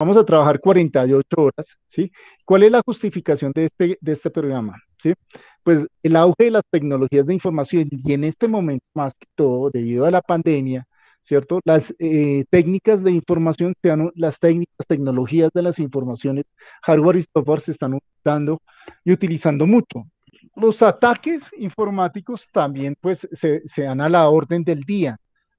Vamos a trabajar 48 horas, ¿sí? ¿Cuál es la justificación de este, de este programa? ¿Sí? Pues el auge de las tecnologías de información y en este momento más que todo, debido a la pandemia, ¿cierto? Las eh, técnicas de información, las técnicas, tecnologías de las informaciones, hardware y software se están dando y utilizando mucho. Los ataques informáticos también pues se, se dan a la orden del día,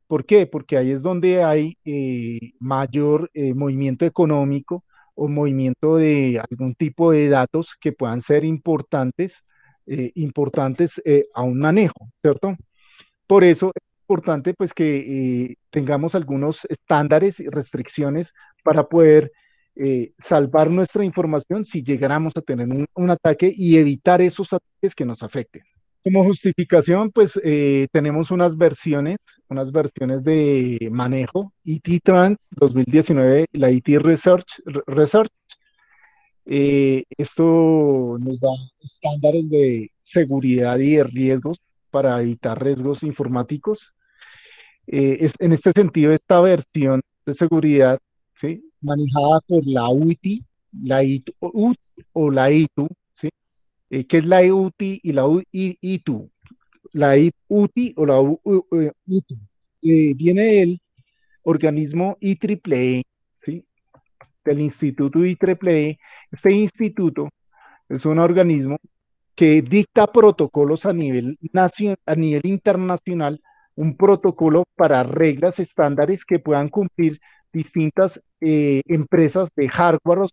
¿Por qué? Porque ahí es donde hay eh, mayor eh, movimiento económico o movimiento de algún tipo de datos que puedan ser importantes, eh, importantes a un manejo, ¿cierto? Por eso es importante pues que tengamos algunos estándares y restricciones para poder salvar nuestra información si llegáramos a tener un ataque y evitar esos ataques que nos afecten. Como justificación, pues eh, tenemos unas versiones, unas versiones de manejo, IT e Trans 2019, la IT e Research, Research eh, esto nos da estándares de seguridad y de riesgos para evitar riesgos informáticos. Eh, en este sentido, esta versión de seguridad, manejada por la UIT, la IT o la e ITU, eh, que es la IUTI y la ITU. La IUTI o la ITU eh, viene del organismo IEEE, ¿sí? del Instituto IEEE. Este instituto es un organismo que dicta protocolos a nivel, a nivel internacional, un protocolo para reglas estándares que puedan cumplir distintas eh, empresas de hardware o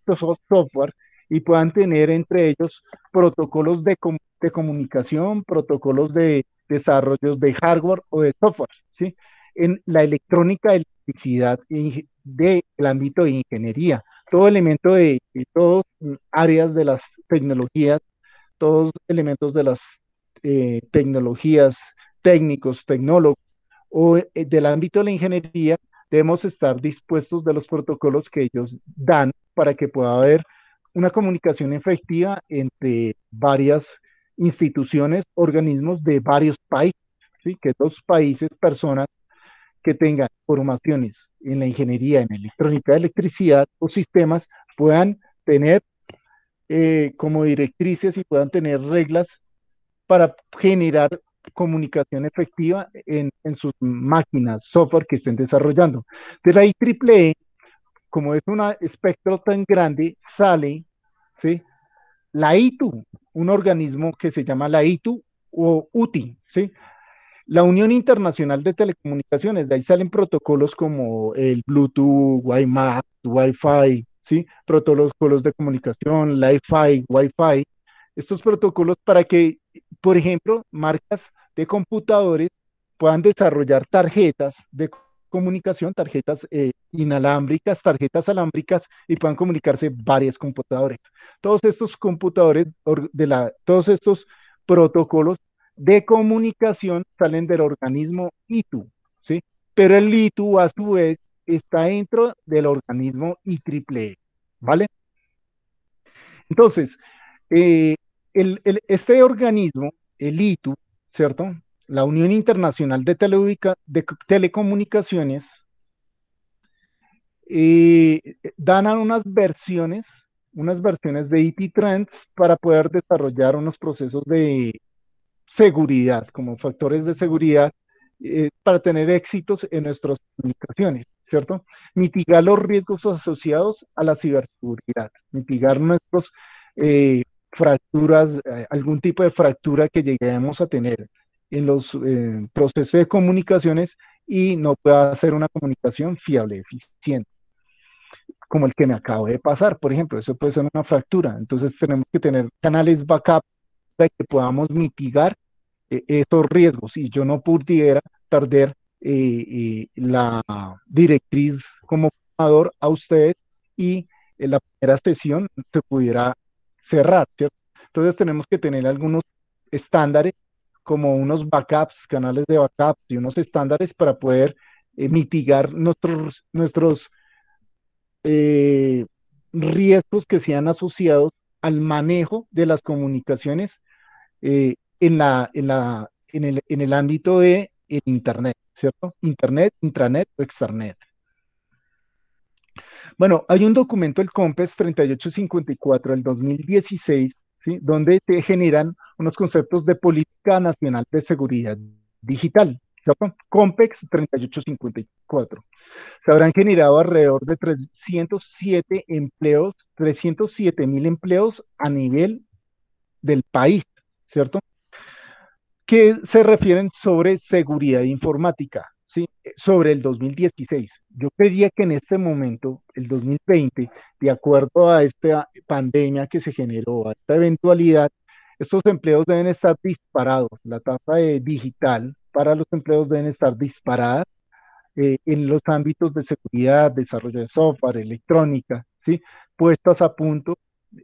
software y puedan tener entre ellos protocolos de, comunicación, protocolos de desarrollos de hardware o de software. ¿sí? En la electrónica, electricidad del ámbito de ingeniería, todo elemento de, de todas áreas de las tecnologías, todos elementos de las eh, tecnologías, técnicos, tecnólogos o eh, del ámbito de la ingeniería, debemos estar dispuestos de los protocolos que ellos dan para que pueda haber una comunicación efectiva entre varias instituciones, organismos de varios países, ¿sí? que dos países, personas que tengan formaciones en la ingeniería, en electrónica, electricidad o sistemas, puedan tener eh, como directrices y puedan tener reglas para generar comunicación efectiva en, en sus máquinas, software que estén desarrollando. De la IEEE, e, como es un espectro tan grande, sale ¿sí? La ITU, un organismo que se llama la ITU o UTI, ¿sí? La Unión Internacional de Telecomunicaciones, de ahí salen protocolos como el Bluetooth, WiMAX, Wi-Fi, ¿sí? Protocolos de comunicación, Li-Fi, Wi-Fi, estos protocolos para que, por ejemplo, marcas de computadores puedan desarrollar tarjetas de comunicación, tarjetas eh, inalámbricas, tarjetas alámbricas y puedan comunicarse varias computadores. Todos estos computadores, de la, todos estos protocolos de comunicación salen del organismo ITU, ¿sí? Pero el ITU a su vez está dentro del organismo IEEE, ¿vale? Entonces, eh, este organismo, el ITU, ¿cierto? la Unión Internacional de, de Telecomunicaciones eh, dan unas versiones, unas versiones de IT e Trends para poder desarrollar unos procesos de seguridad, como factores de seguridad, eh, para tener éxitos en nuestras comunicaciones, ¿cierto? Mitigar los riesgos asociados a la ciberseguridad, mitigar nuestros... Eh, fracturas, algún tipo de fractura que lleguemos a tener, en los procesos de comunicaciones y no pueda hacer una comunicación fiable, eficiente, como el que me acabo de pasar, por ejemplo, eso puede ser una fractura. Entonces tenemos que tener canales backup para que podamos mitigar eh, estos riesgos y yo no pudiera perder eh, eh, la directriz como formador a ustedes y la primera sesión se pudiera cerrar, Entonces tenemos que tener algunos estándares como unos backups, canales de backups y unos estándares para poder eh, mitigar nuestros, nuestros eh, riesgos que sean asociados al manejo de las comunicaciones eh, en, la, la, en, el, ámbito de Internet, ¿cierto? Internet, intranet o extranet. Bueno, hay un documento, el COMPES 3854 del 2016, donde se generan unos conceptos de política nacional de seguridad digital. COMPEX 3854. Se habrán generado alrededor de 307 empleos, 307 mil empleos a nivel del país, ¿cierto? Que se refieren sobre seguridad informática. ¿sí? Eh, sobre el 2016. Yo creía que en este momento, el 2020, de acuerdo a esta pandemia que se generó, a esta eventualidad, estos empleos deben estar disparados. La tasa digital para los empleos deben estar disparadas eh, en los ámbitos de seguridad, desarrollo de software, electrónica, ¿sí? puestas a punto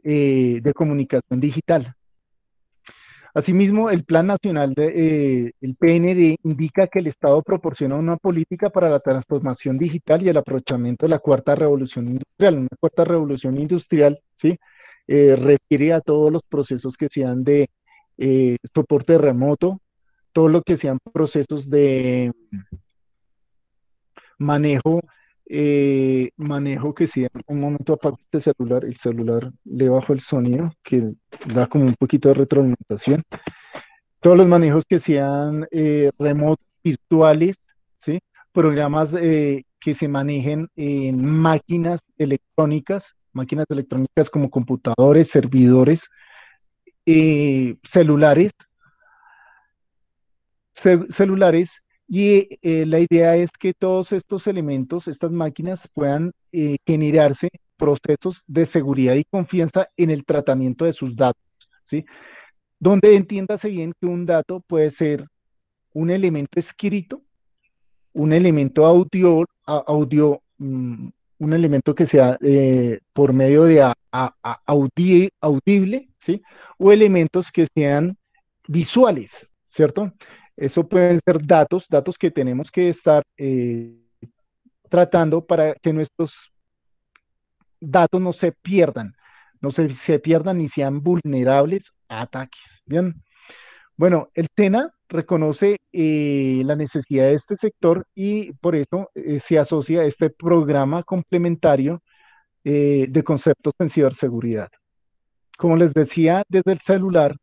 eh, de comunicación digital. Asimismo, el Plan Nacional de, eh, el PND indica que el Estado proporciona una política para la transformación digital y el aprovechamiento de la cuarta revolución industrial. Una cuarta revolución industrial, ¿sí? Eh, refiere a todos los procesos que sean de eh, soporte remoto, todo lo que sean procesos de manejo eh, manejo que sea un momento aparte este celular, el celular le bajo el sonido, que da como un poquito de retroalimentación. Todos los manejos que sean eh, remotos, virtuales, ¿sí? programas eh, que se manejen en máquinas electrónicas, máquinas electrónicas como computadores, servidores, celulares, celulares y eh, la idea es que todos estos elementos, estas máquinas, puedan eh, generarse procesos de seguridad y confianza en el tratamiento de sus datos, ¿sí? Donde entiéndase bien que un dato puede ser un elemento escrito, un elemento audio, audio mm, un elemento que sea eh, por medio de audible, ¿sí? O elementos que sean visuales, ¿cierto? Eso pueden ser datos, datos que tenemos que estar eh, tratando para que nuestros datos no se pierdan, no se, pierdan ni sean vulnerables a ataques. Bien. Bueno, el TENA reconoce eh, la necesidad de este sector y por eso eh, se asocia este programa complementario de conceptos en ciberseguridad. Como les decía, desde el celular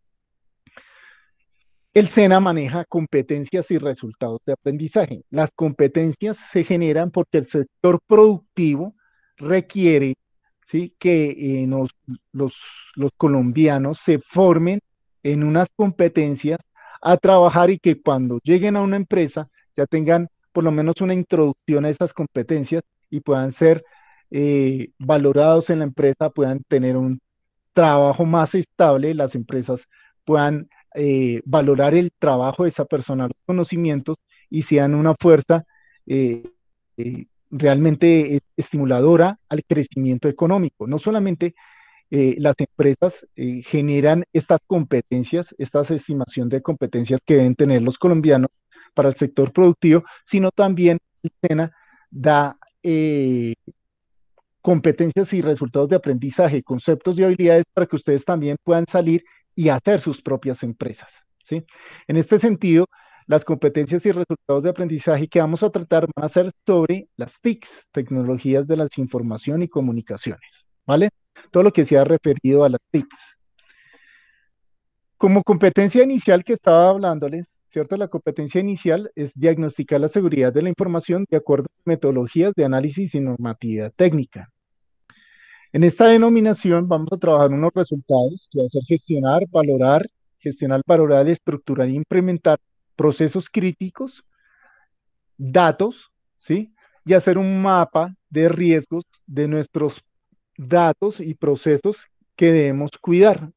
el SENA maneja competencias y resultados de aprendizaje. Las competencias se generan porque el sector productivo requiere ¿sí? que eh, los, colombianos se formen en unas competencias a trabajar y que cuando lleguen a una empresa ya tengan por lo menos una introducción a esas competencias y puedan ser eh, valorados en la empresa, puedan tener un trabajo más estable, las empresas puedan eh, valorar el trabajo de esa persona, los conocimientos y sean una fuerza eh, eh, realmente e-, estimuladora al crecimiento económico. No solamente las empresas generan estas competencias, estas estimación de competencias que deben tener los colombianos para el sector productivo, sino también el SENA da competencias y resultados de aprendizaje, conceptos y habilidades para que ustedes también puedan salir y hacer sus propias empresas. ¿sí? En este sentido, las competencias y resultados de aprendizaje que vamos a tratar van a ser sobre las TICs, tecnologías de la información y comunicaciones, ¿vale? Todo lo que se ha referido a las TICs. Como competencia inicial que estaba hablándoles, ¿cierto? La competencia inicial es diagnosticar la seguridad de la información de acuerdo a metodologías de análisis y normativa técnica. En esta denominación vamos a trabajar unos resultados que va a ser gestionar, valorar, gestionar, valorar, estructurar e implementar procesos críticos, datos, ¿sí? Y hacer un mapa de riesgos de nuestros datos y procesos que debemos cuidar,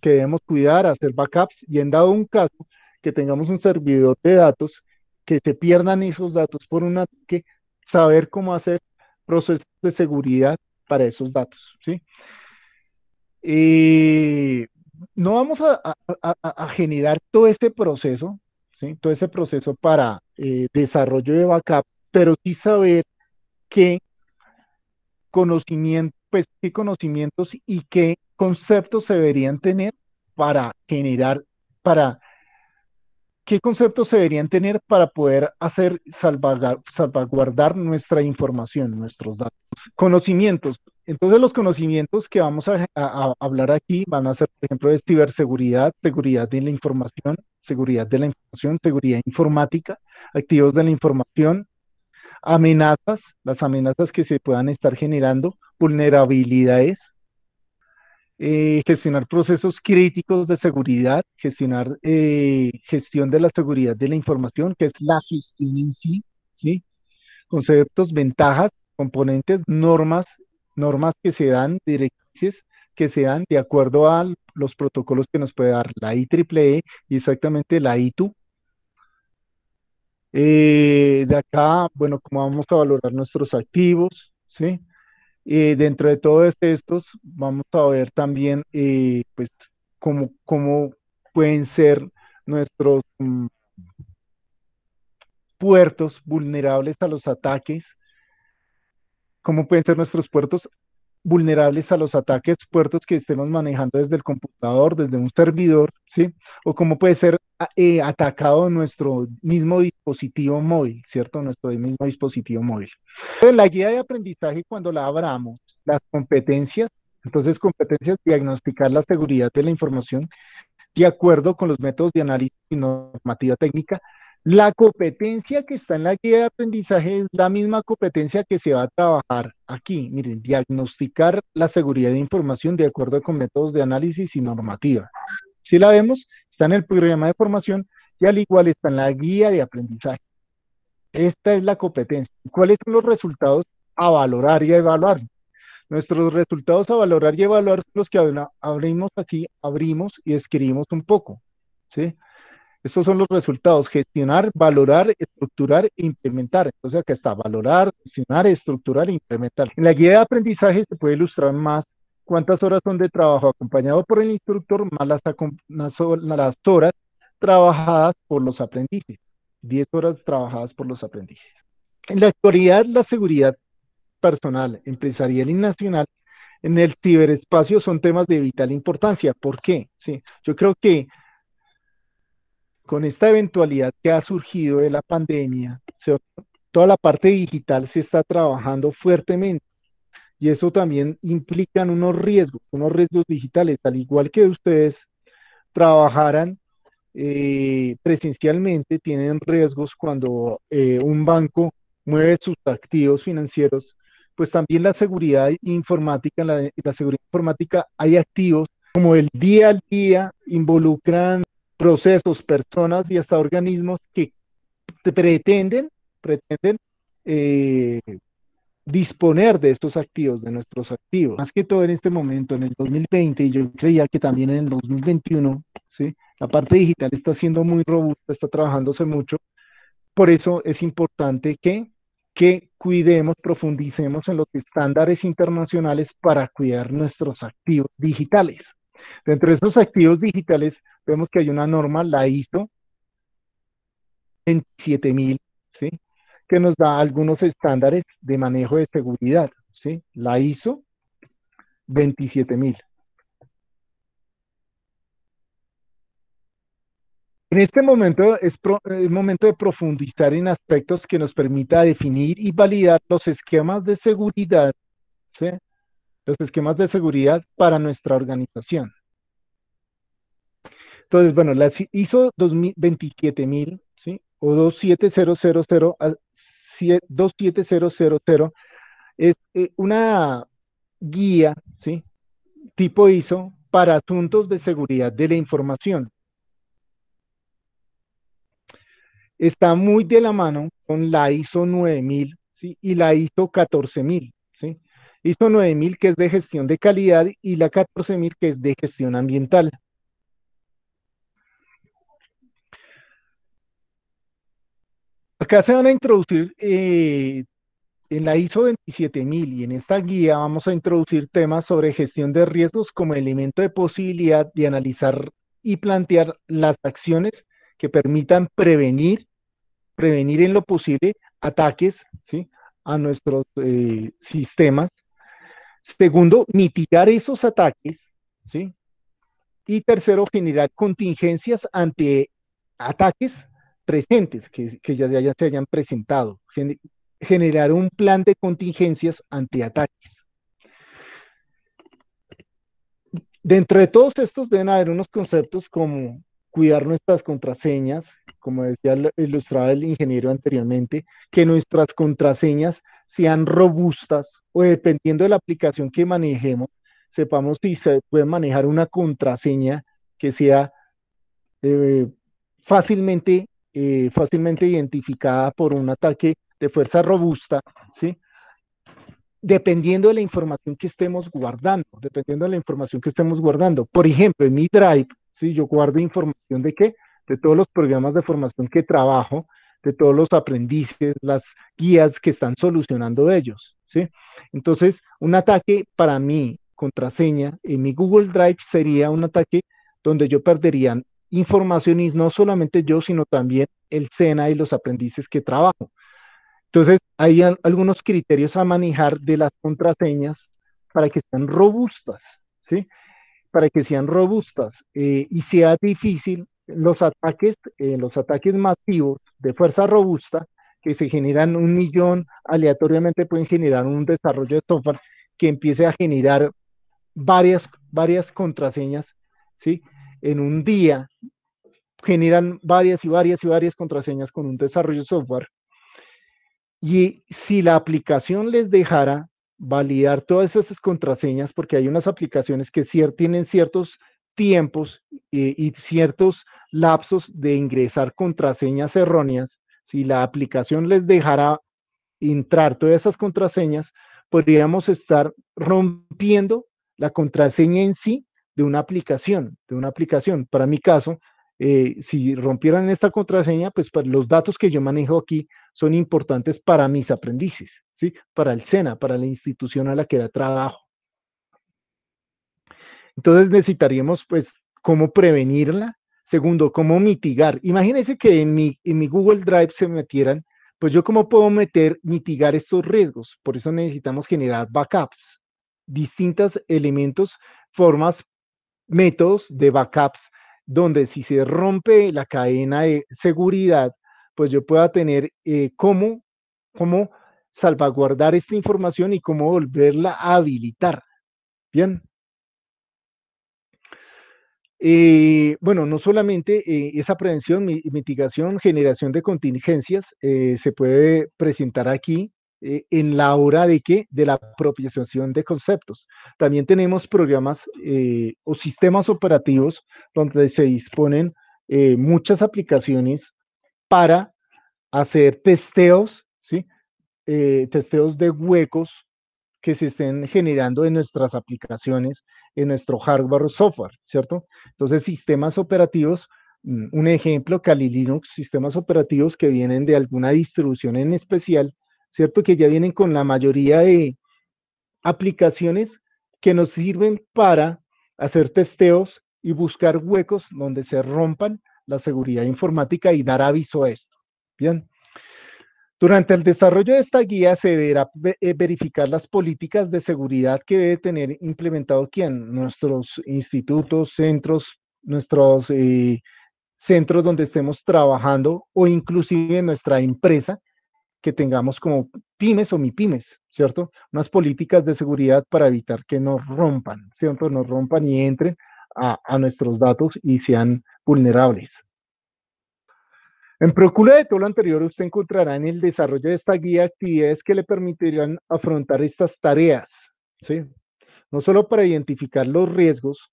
que debemos cuidar, hacer backups y en dado un caso que tengamos un servidor de datos, que se pierdan esos datos por un ataque, saber cómo hacer procesos de seguridad para esos datos, ¿sí? Eh, no vamos a, generar todo este proceso, ¿sí? todo ese proceso para eh, desarrollo de backup, pero sí saber qué conocimientos, pues, qué conocimientos y qué conceptos se deberían tener para generar, para ¿qué conceptos se deberían tener para poder hacer salvaguardar, nuestra información, nuestros datos? Conocimientos. Entonces los conocimientos que vamos a, a, hablar aquí van a ser, por ejemplo, de ciberseguridad, seguridad de la información, seguridad de la información, seguridad informática, activos de la información, amenazas, las amenazas que se puedan estar generando, vulnerabilidades, eh, gestionar procesos críticos de seguridad, gestionar eh, gestión de la seguridad de la información, que es la gestión en sí, ¿sí? Conceptos, ventajas, componentes, normas, normas que se dan, directrices que se dan de acuerdo a los protocolos que nos puede dar la IEEE e y exactamente la ITU. Eh, de acá, bueno, cómo vamos a valorar nuestros activos, ¿sí? Eh, dentro de todos este, estos, vamos a ver también eh, pues, cómo, pueden ser nuestros mm, puertos vulnerables a los ataques, cómo pueden ser nuestros puertos vulnerables a los ataques puertos que estemos manejando desde el computador, desde un servidor, ¿sí? O cómo puede ser eh, atacado nuestro mismo dispositivo móvil, ¿cierto? Nuestro mismo dispositivo móvil. Entonces, la guía de aprendizaje, cuando la abramos, las competencias, entonces competencias, diagnosticar la seguridad de la información de acuerdo con los métodos de análisis y normativa técnica, la competencia que está en la guía de aprendizaje es la misma competencia que se va a trabajar aquí. Miren, diagnosticar la seguridad de información de acuerdo con métodos de análisis y normativa. Si la vemos, está en el programa de formación y al igual está en la guía de aprendizaje. Esta es la competencia. ¿Cuáles son los resultados a valorar y a evaluar? Nuestros resultados a valorar y evaluar son los que abrimos aquí, abrimos y escribimos un poco. ¿sí? Estos son los resultados, gestionar, valorar, estructurar e implementar. Entonces acá está, valorar, gestionar, estructurar e implementar. En la guía de aprendizaje se puede ilustrar más cuántas horas son de trabajo acompañado por el instructor, más las, horas trabajadas por los aprendices. 10 horas trabajadas por los aprendices. En la actualidad, la seguridad personal, empresarial y nacional en el ciberespacio son temas de vital importancia. ¿Por qué? yo creo que con esta eventualidad que ha surgido de la pandemia, toda la parte digital se está trabajando fuertemente y eso también implica unos riesgos, unos riesgos digitales, al igual que ustedes trabajaran eh, presencialmente, tienen riesgos cuando eh, un banco mueve sus activos financieros, pues también la seguridad informática, la, la seguridad informática hay activos como el día al día involucran procesos, personas y hasta organismos que pretenden, pretenden eh, disponer de estos activos, de nuestros activos. Más que todo en este momento, en el 2020, y yo creía que también en el 2021, ¿sí? la parte digital está siendo muy robusta, está trabajándose mucho. Por eso es importante que cuidemos, profundicemos en los estándares internacionales para cuidar nuestros activos digitales. Entre esos activos digitales vemos que hay una norma, la ISO 27000, ¿sí? que nos da algunos estándares de manejo de seguridad, ¿sí? La ISO 27000. En este momento es, el momento de profundizar en aspectos que nos permita definir y validar los esquemas de seguridad ¿sí? los esquemas de seguridad para nuestra organización. Entonces, bueno, la ISO 27000, ¿sí? O 27000, 27000 es eh, una guía, ¿sí? Tipo ISO para asuntos de seguridad de la información. Está muy de la mano con la ISO 9000, ¿sí? Y la ISO 14000, ¿sí? ISO 9000 que es de gestión de calidad y la 14000 que es de gestión ambiental. Acá se van a introducir eh, en la ISO 27000 y en esta guía vamos a introducir temas sobre gestión de riesgos como elemento de posibilidad de analizar y plantear las acciones que permitan prevenir, prevenir en lo posible ataques ¿sí? a nuestros eh, sistemas Segundo, mitigar esos ataques, Y tercero, generar contingencias ante ataques presentes que, ya, ya, se hayan presentado. generar un plan de contingencias ante ataques. Dentro de todos estos deben haber unos conceptos como cuidar nuestras contraseñas, como decía, ilustraba el ingeniero anteriormente, que nuestras contraseñas sean robustas o dependiendo de la aplicación que manejemos, sepamos si se puede manejar una contraseña que sea eh, fácilmente, eh, fácilmente identificada por un ataque de fuerza robusta, ¿sí? dependiendo de la información que estemos guardando, dependiendo de la información que estemos guardando. Por ejemplo, en mi Drive, ¿sí? yo guardo información de qué? de todos los programas de formación que trabajo, de todos los aprendices, las guías que están solucionando ellos, ¿sí? Entonces, un ataque para mi contraseña en mi Google Drive sería un ataque donde yo perdería información y no solamente yo, sino también el SENA y los aprendices que trabajo. Entonces, hay algunos criterios a manejar de las contraseñas para que sean robustas, ¿sí? Para que sean robustas eh, y sea difícil los ataques, eh, los ataques masivos de fuerza robusta que se generan un millón aleatoriamente pueden generar un desarrollo de software que empiece a generar varias, varias contraseñas, ¿sí? En un día generan varias y varias y varias contraseñas con un desarrollo de software. Y si la aplicación les dejara validar todas esas contraseñas, porque hay unas aplicaciones que tienen ciertos tiempos eh, y ciertos lapsos de ingresar contraseñas erróneas, si la aplicación les dejara entrar todas esas contraseñas, podríamos estar rompiendo la contraseña en sí de una aplicación, de una aplicación. Para mi caso, eh, si rompieran esta contraseña, pues, pues los datos que yo manejo aquí son importantes para mis aprendices, ¿sí? Para el SENA, para la institución a la que da trabajo. Entonces necesitaríamos, pues, cómo prevenirla. Segundo, cómo mitigar. Imagínense que en mi, Google Drive se metieran, pues yo cómo puedo meter, mitigar estos riesgos. Por eso necesitamos generar backups, distintos elementos, formas, métodos de backups, donde si se rompe la cadena de seguridad, pues yo pueda tener eh, cómo, cómo salvaguardar esta información y cómo volverla a habilitar. Bien. Y eh, bueno, no solamente eh, esa prevención, mitigación, generación de contingencias eh, se puede presentar aquí en la hora de que de la apropiación de conceptos. También tenemos programas o sistemas operativos donde se disponen muchas aplicaciones para hacer testeos, ¿sí? testeos de huecos que se estén generando en nuestras aplicaciones en nuestro hardware o software, ¿cierto? Entonces, sistemas operativos, mm, un ejemplo, Kali Linux, sistemas operativos que vienen de alguna distribución en especial, ¿cierto? Que ya vienen con la mayoría de aplicaciones que nos sirven para hacer testeos y buscar huecos donde se rompan la seguridad informática y dar aviso a esto. Bien, durante el desarrollo de esta guía se deberá eh, verificar las políticas de seguridad que debe tener implementado quién, nuestros institutos, centros, nuestros eh, centros donde estemos trabajando o inclusive nuestra empresa que tengamos como pymes o mipymes, ¿cierto? Unas políticas de seguridad para evitar que nos rompan, ¿cierto? Nos rompan y entren a nuestros datos y sean vulnerables. En Procura de todo lo anterior, usted encontrará en el desarrollo de esta guía actividades que le permitirán afrontar estas tareas, ¿sí? No solo para identificar los riesgos,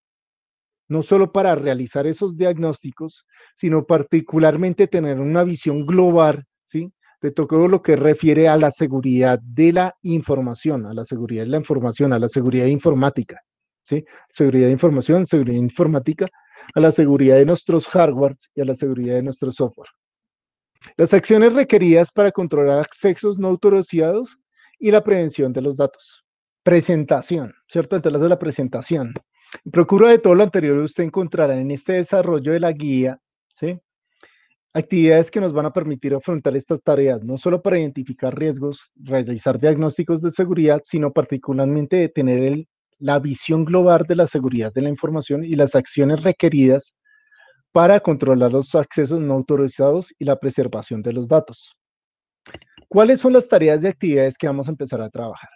no solo para realizar esos diagnósticos, sino particularmente tener una visión global, ¿sí? De todo lo que refiere a la seguridad de la información, a la seguridad de la información, a la seguridad informática, ¿sí? Seguridad de información, seguridad informática, a la seguridad de nuestros hardwares y a la seguridad de nuestro software. Las acciones requeridas para controlar accesos no autorizados y la prevención de los datos. Presentación, ¿cierto? Entonces, de la presentación. En procura de todo lo anterior, usted encontrará en este desarrollo de la guía, ¿sí? Actividades que nos van a permitir afrontar estas tareas, no solo para identificar riesgos, realizar diagnósticos de seguridad, sino particularmente de tener la visión global de la seguridad de la información y las acciones requeridas para controlar los accesos no autorizados y la preservación de los datos. ¿Cuáles son las tareas de actividades que vamos a empezar a trabajar?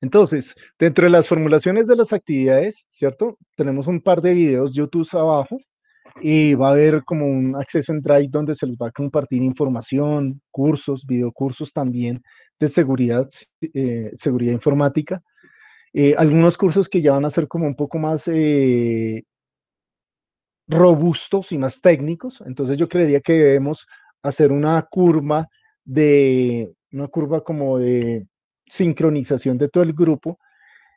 Entonces, dentro de las formulaciones de las actividades, ¿cierto? Tenemos un par de videos YouTube abajo y va a haber como un acceso en Drive donde se les va a compartir información, cursos, videocursos también de seguridad, eh, seguridad informática. Eh, algunos cursos que ya van a ser como un poco más eh, robustos y más técnicos. Entonces yo creería que debemos hacer una curva de una curva como de sincronización de todo el grupo.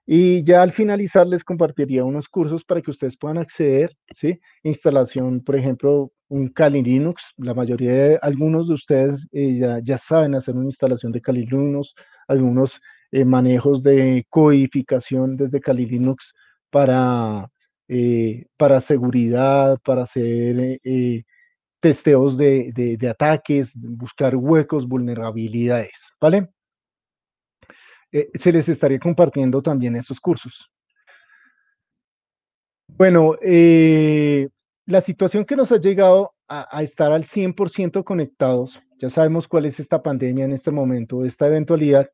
Y ya al finalizar les compartiría unos cursos para que ustedes puedan acceder, ¿sí? Instalación, por ejemplo, un Kali Linux. La mayoría de algunos de ustedes eh, ya, ya, saben hacer una instalación de Kali Linux, algunos eh, manejos de codificación desde Kali Linux para eh, para seguridad, para hacer eh, eh, testeos de, ataques, buscar huecos, vulnerabilidades, ¿vale? se les estaría compartiendo también estos cursos. Bueno, la situación que nos ha llegado a, a estar al 100% conectados, ya sabemos cuál es esta pandemia en este momento, esta eventualidad,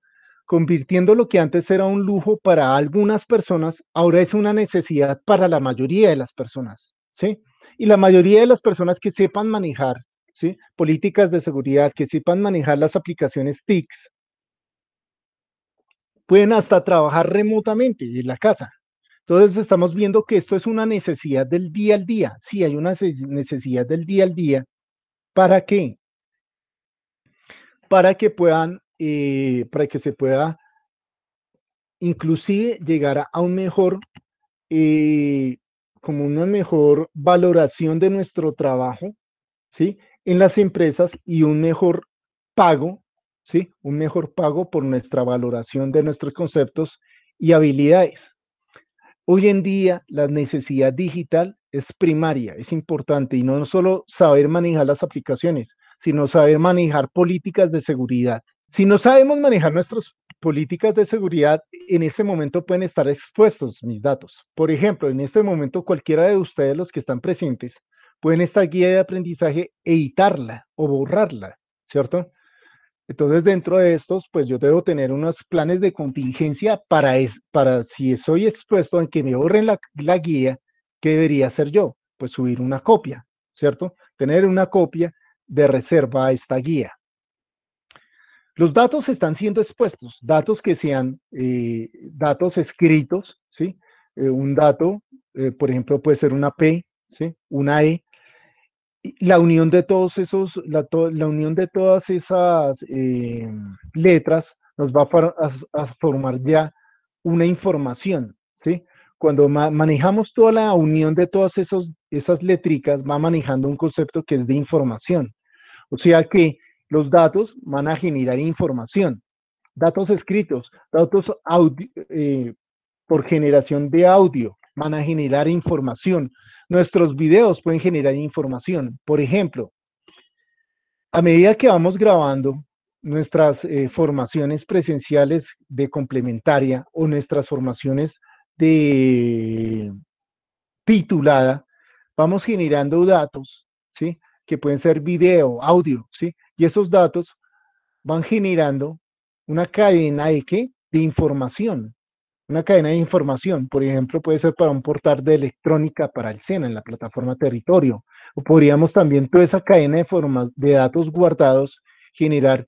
convirtiendo lo que antes era un lujo para algunas personas, ahora es una necesidad para la mayoría de las personas, ¿sí? Y la mayoría de las personas que sepan manejar, ¿sí? Políticas de seguridad, que sepan manejar las aplicaciones TICs, pueden hasta trabajar remotamente en la casa. Entonces estamos viendo que esto es una necesidad del día al día. Sí, hay una necesidad del día al día. ¿Para qué? Para que puedan y para que se pueda inclusive llegar a un mejor, eh, como una mejor valoración de nuestro trabajo, ¿sí? En las empresas y un mejor pago, ¿sí? Un mejor pago por nuestra valoración de nuestros conceptos y habilidades. Hoy en día la necesidad digital es primaria, es importante y no solo saber manejar las aplicaciones, sino saber manejar políticas de seguridad, si no sabemos manejar nuestras políticas de seguridad, en este momento pueden estar expuestos mis datos. Por ejemplo, en este momento cualquiera de ustedes, los que están presentes, pueden esta guía de aprendizaje editarla o borrarla, ¿cierto? Entonces, dentro de estos, pues yo debo tener unos planes de contingencia para, es, para si soy expuesto en que me borren la, la guía, ¿qué debería hacer yo? Pues subir una copia, ¿cierto? Tener una copia de reserva a esta guía. Los datos están siendo expuestos, datos que sean eh, datos escritos, ¿sí? Eh, un dato, eh, por ejemplo, puede ser una P, ¿sí? Una E. La unión de todos esos, la, unión de todas esas letras nos va a, formar ya una información, ¿sí? Cuando manejamos toda la unión de todas esas letricas, va manejando un concepto que es de información. O sea que los datos van a generar información, datos escritos, datos eh, por generación de audio, van a generar información. Nuestros videos pueden generar información. Por ejemplo, a medida que vamos grabando nuestras eh, formaciones presenciales de complementaria o nuestras formaciones de titulada, vamos generando datos, ¿sí? Que pueden ser video, audio, ¿sí? Y esos datos van generando una cadena de qué? De información. Una cadena de información, por ejemplo, puede ser para un portal de electrónica para el SENA en la plataforma Territorio. O podríamos también toda esa cadena de, de datos guardados generar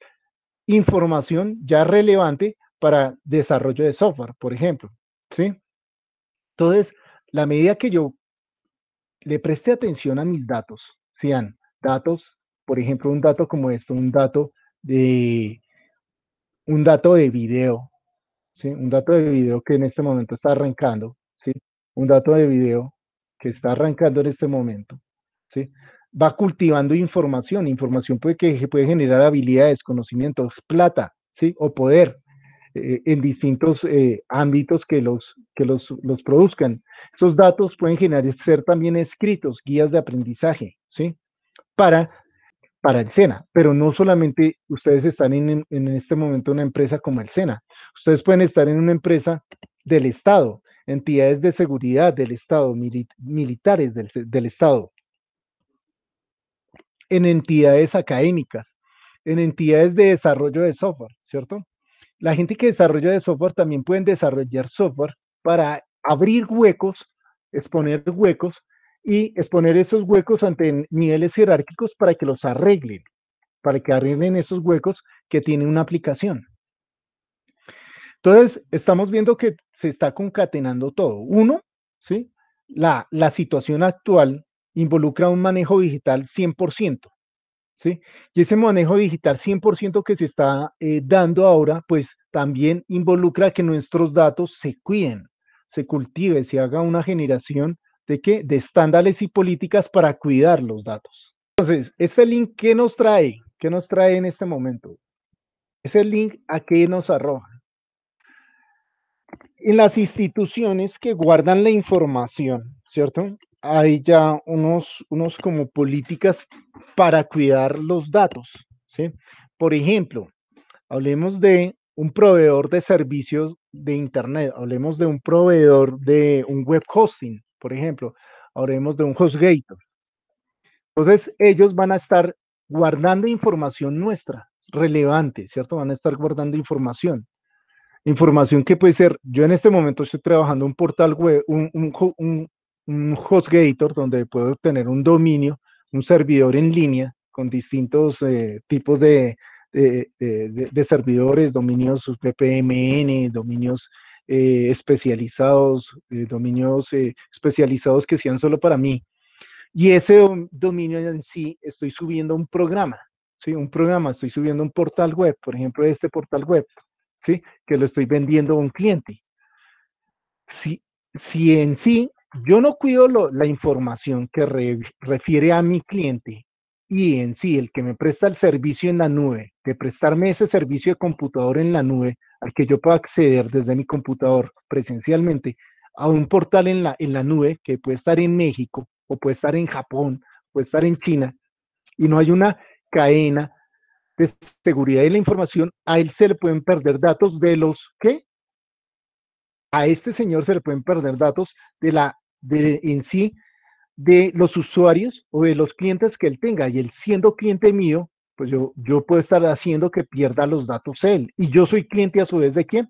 información ya relevante para desarrollo de software, por ejemplo. ¿sí? Entonces, la medida que yo le preste atención a mis datos, sean datos por ejemplo, un dato como esto, un dato de, un dato de video, ¿sí? un dato de video que en este momento está arrancando, ¿sí? un dato de video que está arrancando en este momento, ¿sí? va cultivando información, información puede, que puede generar habilidades, conocimientos, plata ¿sí? o poder eh, en distintos eh, ámbitos que, los, que los, produzcan. Esos datos pueden generar, ser también escritos, guías de aprendizaje, ¿sí? para para el SENA, pero no solamente ustedes están en, este momento en una empresa como el SENA, ustedes pueden estar en una empresa del Estado, entidades de seguridad del Estado, militares del, del Estado, en entidades académicas, en entidades de desarrollo de software, ¿cierto? La gente que desarrolla de software también pueden desarrollar software para abrir huecos, exponer huecos y exponer esos huecos ante niveles jerárquicos para que los arreglen, para que arreglen esos huecos que tiene una aplicación. Entonces, estamos viendo que se está concatenando todo. Uno, ¿sí? la, situación actual involucra un manejo digital 100%. ¿sí? Y ese manejo digital 100% que se está eh, dando ahora, pues también involucra que nuestros datos se cuiden, se cultive, se haga una generación ¿De qué? De estándares y políticas para cuidar los datos. Entonces, este link, ¿qué nos trae? ¿Qué nos trae en este momento? Ese link, ¿a qué nos arroja? En las instituciones que guardan la información, ¿cierto? Hay ya unos, unos como políticas para cuidar los datos, ¿sí? Por ejemplo, hablemos de un proveedor de servicios de Internet, hablemos de un proveedor de un web hosting, por ejemplo, hablemos de un HostGator. Entonces, ellos van a estar guardando información nuestra, relevante, ¿cierto? Van a estar guardando información. Información que puede ser, yo en este momento estoy trabajando un portal web, un, HostGator donde puedo tener un dominio, un servidor en línea con distintos eh, tipos de, servidores, dominios VPMN, dominios eh, especializados, eh, dominios eh, especializados que sean solo para mí. Y ese dominio en sí estoy subiendo un programa, ¿sí? Un programa, estoy subiendo un portal web, por ejemplo, este portal web, ¿sí? Que lo estoy vendiendo a un cliente. Si, si en sí yo no cuido la información que refiere a mi cliente y en sí el que me presta el servicio en la nube, de prestarme ese servicio de computador en la nube al que yo pueda acceder desde mi computador presencialmente a un portal en la, en la nube que puede estar en México o puede estar en Japón, puede estar en China, y no hay una cadena de seguridad de la información, a él se le pueden perder datos de los que a este señor se le pueden perder datos de la de en sí de los usuarios o de los clientes que él tenga. Y él siendo cliente mío, pues yo, yo puedo estar haciendo que pierda los datos él. Y yo soy cliente a su vez de quién?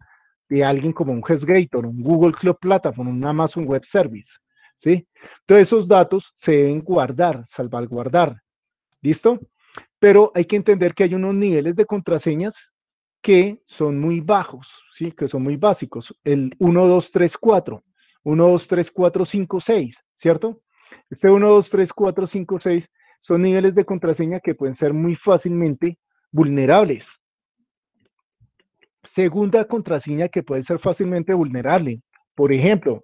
De alguien como un o un Google Cloud Platform, un Amazon Web Service. ¿Sí? Entonces esos datos se deben guardar, salvaguardar. ¿Listo? Pero hay que entender que hay unos niveles de contraseñas que son muy bajos, ¿sí? Que son muy básicos. El 1, 2, 3, 4, 1, 2, 3, 4, 5, 6, ¿cierto? Este 1, 2, 3, 4, 5, 6 son niveles de contraseña que pueden ser muy fácilmente vulnerables. Segunda contraseña que puede ser fácilmente vulnerable. Por ejemplo,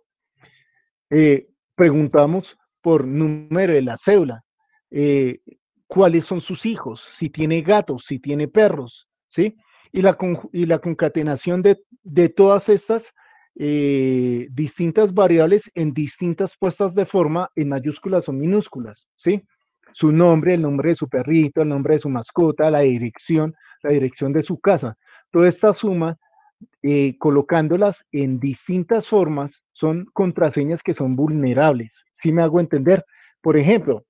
eh, preguntamos por número de la cédula, eh, cuáles son sus hijos, si tiene gatos, si tiene perros, ¿sí? Y la, concatenación de, de todas estas eh, distintas variables en distintas puestas de forma en mayúsculas o minúsculas, ¿sí? Su nombre, el nombre de su perrito, el nombre de su mascota, la dirección, la dirección de su casa. Toda esta suma, eh, colocándolas en distintas formas, son contraseñas que son vulnerables. si me hago entender? Por ejemplo,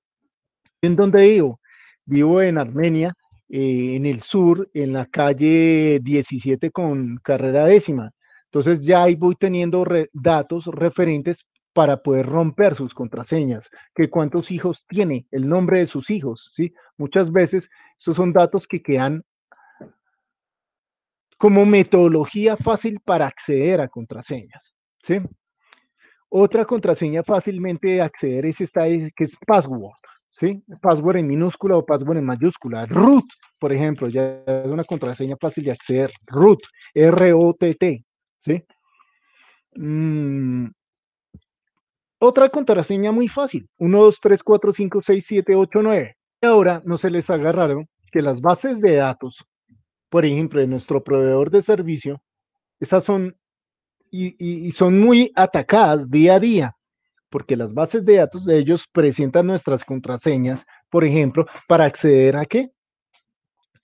¿en donde vivo? Vivo en Armenia, eh, en el sur, en la calle 17 con carrera décima. Entonces ya ahí voy teniendo datos referentes para poder romper sus contraseñas, ¿Qué cuántos hijos tiene, el nombre de sus hijos, ¿sí? Muchas veces esos son datos que quedan como metodología fácil para acceder a contraseñas, ¿sí? Otra contraseña fácilmente de acceder es esta que es password, ¿sí? Password en minúscula o password en mayúscula. Root, por ejemplo, ya es una contraseña fácil de acceder. Root, R-O-T-T, ¿sí? Mm, otra contraseña muy fácil, 1, 2, 3, 4, 5, 6, 7, 8, 9. Y Ahora no se les agarraron que las bases de datos, por ejemplo, de nuestro proveedor de servicio, esas son y, y, y son muy atacadas día a día, porque las bases de datos de ellos presentan nuestras contraseñas, por ejemplo, para acceder a qué?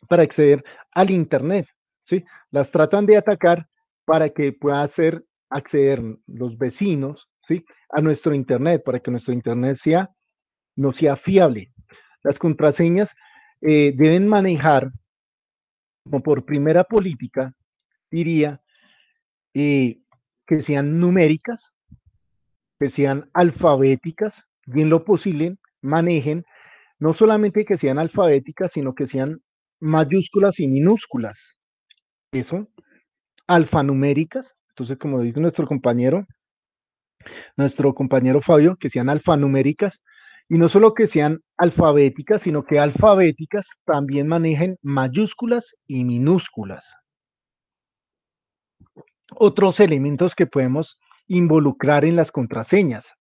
Para acceder al Internet, ¿sí? Las tratan de atacar para que pueda hacer acceder los vecinos ¿sí? a nuestro Internet, para que nuestro Internet sea, no sea fiable. Las contraseñas eh, deben manejar, como por primera política, diría, eh, que sean numéricas, que sean alfabéticas, bien lo posible manejen no solamente que sean alfabéticas, sino que sean mayúsculas y minúsculas. Eso alfanuméricas. Entonces, como dice nuestro compañero, nuestro compañero Fabio, que sean alfanuméricas. Y no solo que sean alfabéticas, sino que alfabéticas también manejen mayúsculas y minúsculas. Otros elementos que podemos involucrar en las contraseñas.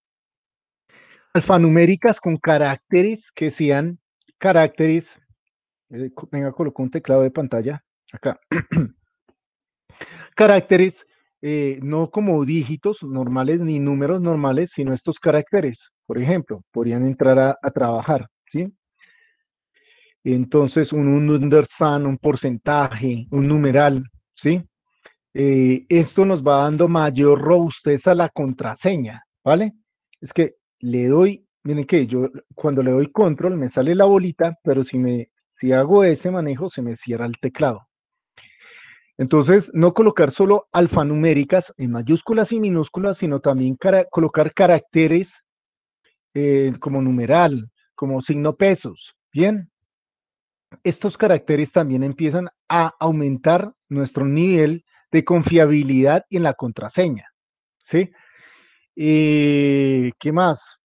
Alfanuméricas con caracteres que sean caracteres. Eh, venga, colocó un teclado de pantalla acá. caracteres, eh, no como dígitos normales ni números normales, sino estos caracteres, por ejemplo, podrían entrar a, trabajar, ¿sí? Entonces, un, underscore un porcentaje, un numeral, ¿sí? Eh, esto nos va dando mayor robustez a la contraseña, ¿vale? Es que le doy, miren que yo cuando le doy control me sale la bolita, pero si, me, si hago ese manejo se me cierra el teclado. Entonces, no colocar solo alfanuméricas en mayúsculas y minúsculas, sino también colocar caracteres eh, como numeral, como signo pesos. Bien, estos caracteres también empiezan a aumentar nuestro nivel de confiabilidad en la contraseña. ¿Sí? Eh, ¿Qué más?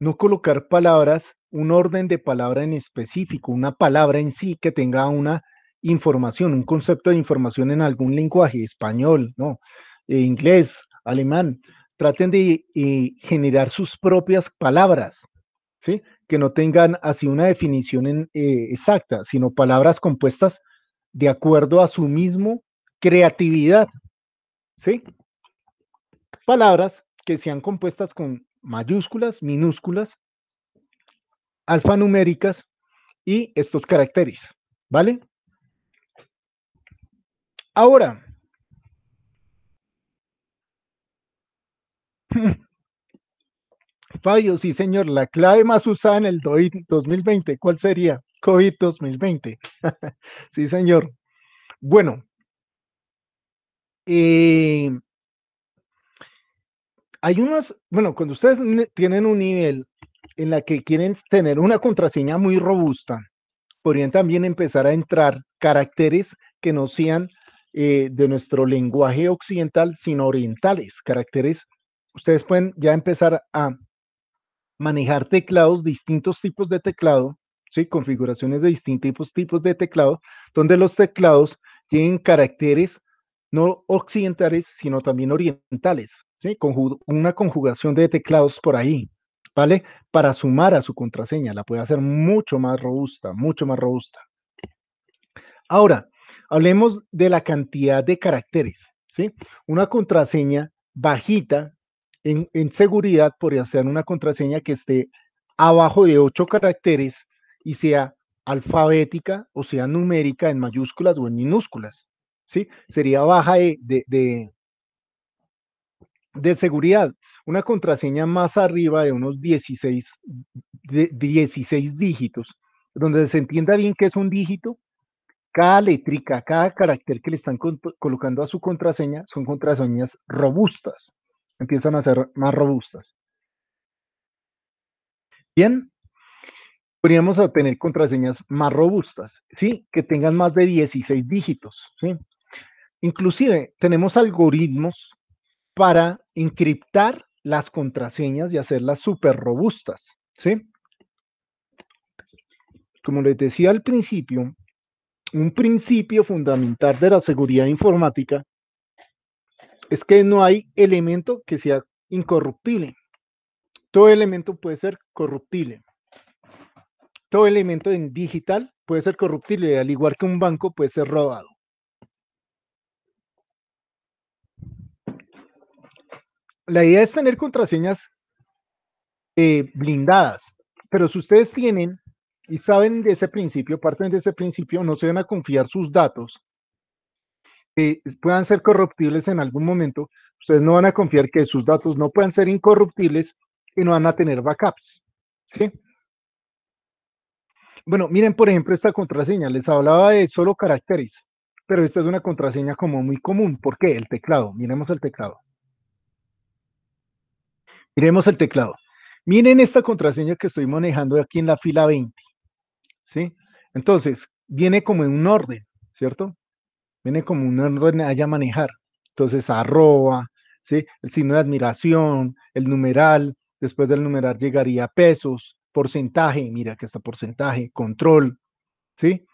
No colocar palabras, un orden de palabra en específico, una palabra en sí que tenga una información, un concepto de información en algún lenguaje, español, ¿no? Eh, inglés, alemán, traten de eh, generar sus propias palabras, ¿sí? Que no tengan así una definición eh, exacta, sino palabras compuestas de acuerdo a su mismo creatividad, ¿sí? Palabras que sean compuestas con mayúsculas, minúsculas, alfanuméricas y estos caracteres, ¿vale? Ahora, fallo, sí señor, la clave más usada en el 2020, ¿cuál sería? COVID 2020. sí señor. Bueno, eh, hay unos, bueno, cuando ustedes tienen un nivel en la que quieren tener una contraseña muy robusta, podrían también empezar a entrar caracteres que no sean eh, de nuestro lenguaje occidental, sino orientales, caracteres. Ustedes pueden ya empezar a manejar teclados, distintos tipos de teclado, ¿sí? configuraciones de distintos tipos de teclado, donde los teclados tienen caracteres no occidentales, sino también orientales, ¿sí? una conjugación de teclados por ahí, ¿vale? Para sumar a su contraseña, la puede hacer mucho más robusta, mucho más robusta. Ahora, Hablemos de la cantidad de caracteres, ¿sí? Una contraseña bajita en, seguridad podría ser una contraseña que esté abajo de 8 caracteres y sea alfabética o sea numérica en mayúsculas o en minúsculas, ¿sí? Sería baja de, de, de, seguridad. Una contraseña más arriba de unos 16, 16 dígitos, donde se entienda bien que es un dígito, cada letrica, cada carácter que le están colocando a su contraseña son contraseñas robustas. Empiezan a ser más robustas. Bien, podríamos obtener contraseñas más robustas, ¿sí? Que tengan más de 16 dígitos, ¿sí? Inclusive tenemos algoritmos para encriptar las contraseñas y hacerlas súper robustas, ¿sí? Como les decía al principio, un principio fundamental de la seguridad informática es que no hay elemento que sea incorruptible. Todo elemento puede ser corruptible. Todo elemento en digital puede ser corruptible, al igual que un banco puede ser robado. La idea es tener contraseñas eh, blindadas, pero si ustedes tienen y saben de ese principio, parten de ese principio, no se van a confiar sus datos, que puedan ser corruptibles en algún momento, ustedes no van a confiar que sus datos no puedan ser incorruptibles y no van a tener backups. ¿sí? Bueno, miren, por ejemplo, esta contraseña, les hablaba de solo caracteres, pero esta es una contraseña como muy común. ¿Por qué? El teclado. Miremos el teclado. Miremos el teclado. Miren esta contraseña que estoy manejando aquí en la fila 20. ¿sí? Entonces, viene como en un orden, ¿cierto? Viene como un orden allá a manejar. Entonces, arroba, ¿sí? El signo de admiración, el numeral, después del numeral llegaría pesos, porcentaje, mira que está porcentaje, control, ¿sí?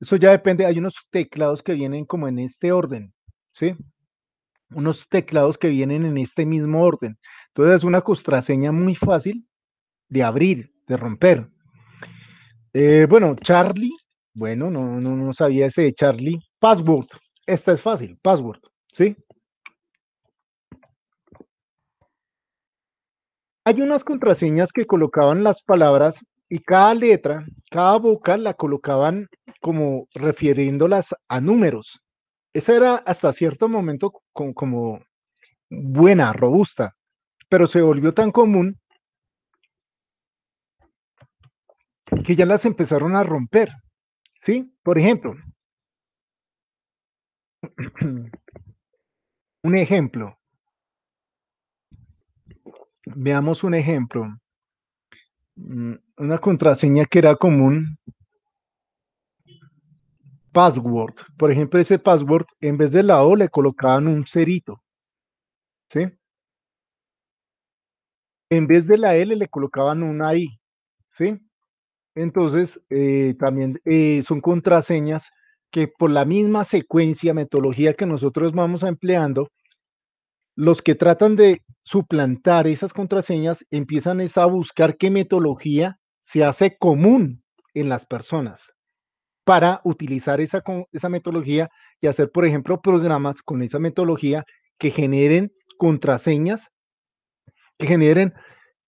Eso ya depende, hay unos teclados que vienen como en este orden, ¿sí? Unos teclados que vienen en este mismo orden. Entonces es una contraseña muy fácil de abrir, de romper, eh, bueno, Charlie, bueno, no, no, no sabía ese de Charlie. Password, esta es fácil, password, ¿sí? Hay unas contraseñas que colocaban las palabras y cada letra, cada boca, la colocaban como refiriéndolas a números. Esa era hasta cierto momento como buena, robusta, pero se volvió tan común que ya las empezaron a romper, ¿sí? Por ejemplo, un ejemplo. Veamos un ejemplo. Mm, una contraseña que era común. Password. Por ejemplo, ese password, en vez de la O, le colocaban un cerito. ¿Sí? En vez de la L, le colocaban una I. ¿Sí? Entonces, eh, también eh, son contraseñas que por la misma secuencia, metodología que nosotros vamos empleando, los que tratan de suplantar esas contraseñas empiezan a buscar qué metodología se hace común en las personas para utilizar esa, esa metodología y hacer, por ejemplo, programas con esa metodología que generen contraseñas, que generen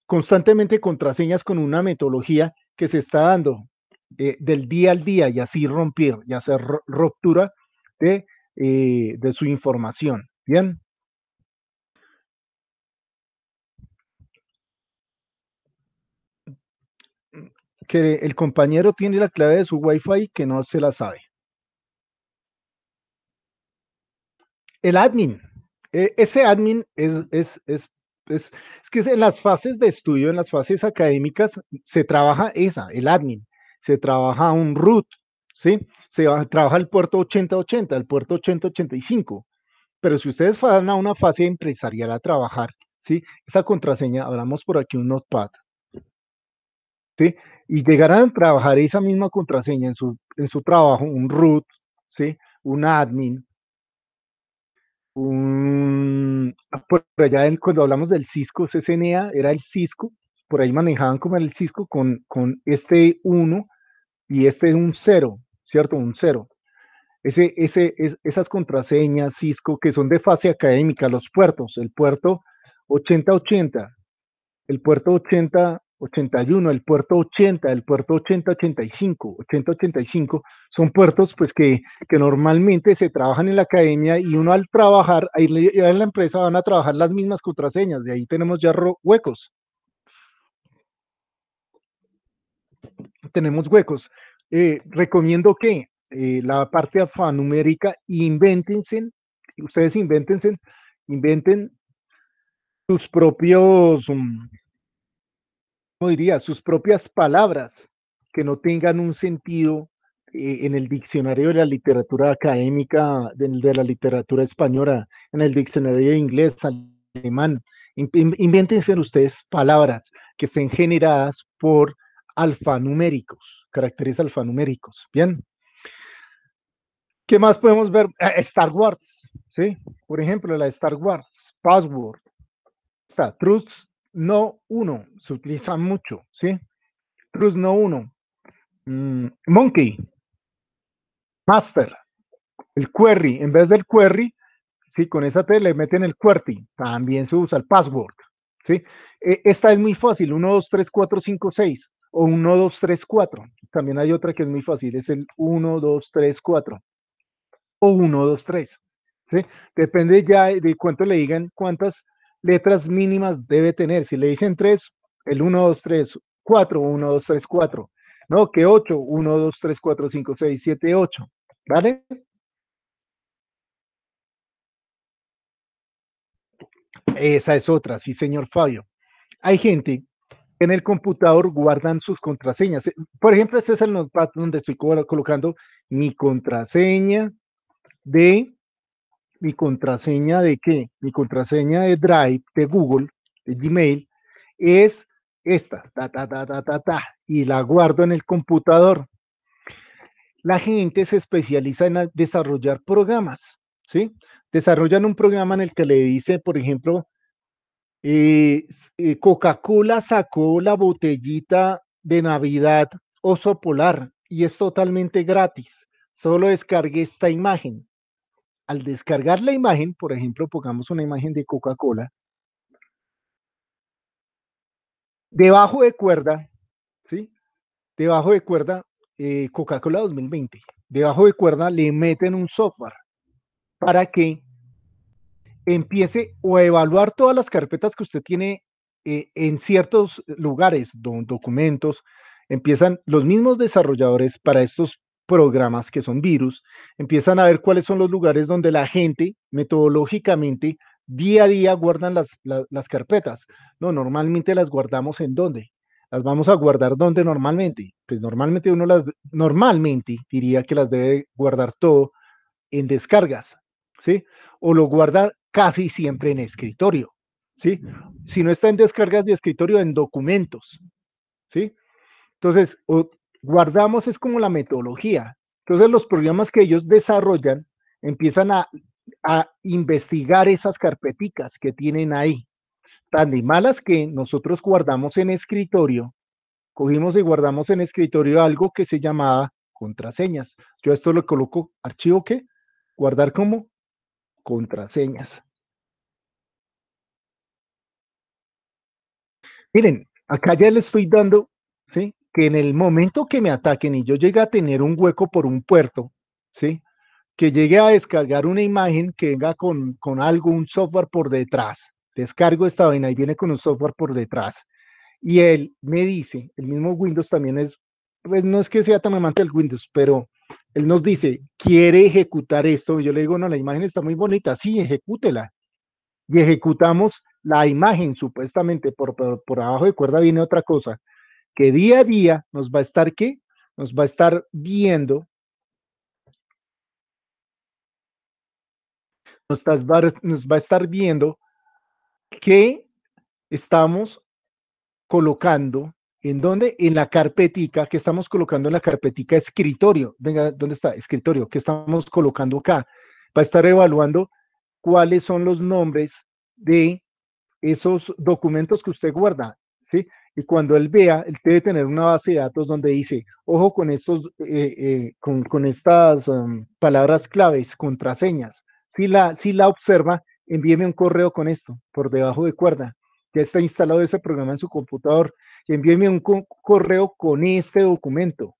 constantemente contraseñas con una metodología que se está dando eh, del día al día y así romper y hacer ruptura eh, de, su información. Bien. que el compañero tiene la clave de su wifi que no se la sabe. El admin, e-, ese admin es, es es, que en las fases de estudio, en las fases académicas, se trabaja esa, el admin, se trabaja un root, ¿sí? Se trabaja el puerto 8080, el puerto 8085. Pero si ustedes van a una fase empresarial a trabajar, ¿sí? Esa contraseña, hablamos por aquí un notepad, ¿sí? Y llegarán a trabajar esa misma contraseña en su, en su trabajo, un root, ¿sí? Un admin, Ah, por allá cuando hablamos del Cisco CCNA, era el Cisco, por ahí manejaban como el Cisco con, con este 1 y este es un 0, ¿cierto? Un 0. esas contraseñas Cisco que son de fase académica, los puertos, el puerto 8080, el puerto 80 81, el puerto 80, el puerto 80-85, 80-85, son puertos pues que, normalmente se trabajan en la academia y uno al trabajar, ahí en la empresa van a trabajar las mismas contraseñas, de ahí tenemos ya huecos. Tenemos huecos. Eh, recomiendo que eh, la parte afanumérica, invéntense, ustedes invéntense, inventen sus propios... Mm, no diría? Sus propias palabras que no tengan un sentido eh, en el diccionario de la literatura académica, de, la literatura española, en el diccionario inglés, alemán. Invéntense ustedes palabras que estén generadas por alfanuméricos, caracteres alfanuméricos. Bien. ¿Qué más podemos ver? Ah, Star Wars, ¿sí? Por ejemplo, la Star Wars, Password, está, Truth no 1, se utiliza mucho, ¿sí? Cruz no 1. Mm, monkey, master, el query, en vez del query, ¿sí? Con esa T le meten el query, también se usa el password, ¿sí? E, esta es muy fácil, 1, 2, 3, 4, 5, 6 o 1, 2, 3, 4. También hay otra que es muy fácil, es el 1, 2, 3, 4 o 1, 2, 3. ¿sí? Depende ya de cuánto le digan, cuántas letras mínimas debe tener. Si le dicen 3, el 1, 2, 3, 4, 1, 2, 3, 4. No, que 8, 1, 2, 3, 4, 5, 6, 7, 8. ¿Vale? Esa es otra, sí, señor Fabio. Hay gente que en el computador guardan sus contraseñas. Eh, por ejemplo, este es el notepad donde estoy colocando mi contraseña de mi contraseña de qué? Mi contraseña de Drive, de Google, de Gmail, es esta, ta, ta, ta, ta, ta, y la guardo en el computador. La gente se especializa en desarrollar programas, ¿sí? Desarrollan un programa en el que le dice, por ejemplo, eh, eh, Coca-Cola sacó la botellita de Navidad Oso Polar y es totalmente gratis. Solo descargué esta imagen al descargar la imagen, por ejemplo, pongamos una imagen de Coca-Cola, debajo de cuerda, ¿sí? Debajo de cuerda, eh, Coca-Cola 2020, debajo de cuerda le meten un software para que empiece o evaluar todas las carpetas que usted tiene eh, en ciertos lugares, documentos, empiezan los mismos desarrolladores para estos programas que son virus, empiezan a ver cuáles son los lugares donde la gente metodológicamente día a día guardan las, carpetas. No, normalmente las guardamos en dónde? Las vamos a guardar dónde normalmente? Pues normalmente uno las, normalmente diría que las debe guardar todo en descargas, ¿sí? O lo guarda casi siempre en escritorio, ¿sí? Si no está en descargas de escritorio, en documentos, ¿sí? Entonces, o guardamos es como la metodología. Entonces los programas que ellos desarrollan empiezan a, investigar esas carpeticas que tienen ahí, tan de malas que nosotros guardamos en escritorio, cogimos y guardamos en escritorio algo que se llamaba contraseñas. Yo esto lo coloco archivo que guardar como contraseñas. Miren, acá ya le estoy dando, ¿sí? que en el momento que me ataquen y yo llegue a tener un hueco por un puerto, ¿sí? Que llegue a descargar una imagen que venga con, con algo, un software por detrás. Descargo esta vaina y viene con un software por detrás. Y él me dice, el mismo Windows también es, pues no es que sea tan amante del Windows, pero él nos dice, quiere ejecutar esto. yo le digo, no, la imagen está muy bonita, sí, ejecútela. Y ejecutamos la imagen, supuestamente, por, por, por abajo de cuerda viene otra cosa que día a día nos va a estar qué? Nos va a estar viendo, nos va a estar viendo qué estamos colocando ¿En dónde? En la carpetica que estamos colocando en la carpetica escritorio. Venga, ¿dónde está? Escritorio. ¿Qué estamos colocando acá? Va a estar evaluando cuáles son los nombres de esos documentos que usted guarda, ¿sí? y cuando él vea, él debe tener una base de datos donde dice, ojo con, estos, eh, eh, con, estas um, palabras claves, contraseñas. Si la, si la observa, envíeme un correo con esto, por debajo de cuerda. Ya está instalado ese programa en su computador. Envíeme un correo con este documento.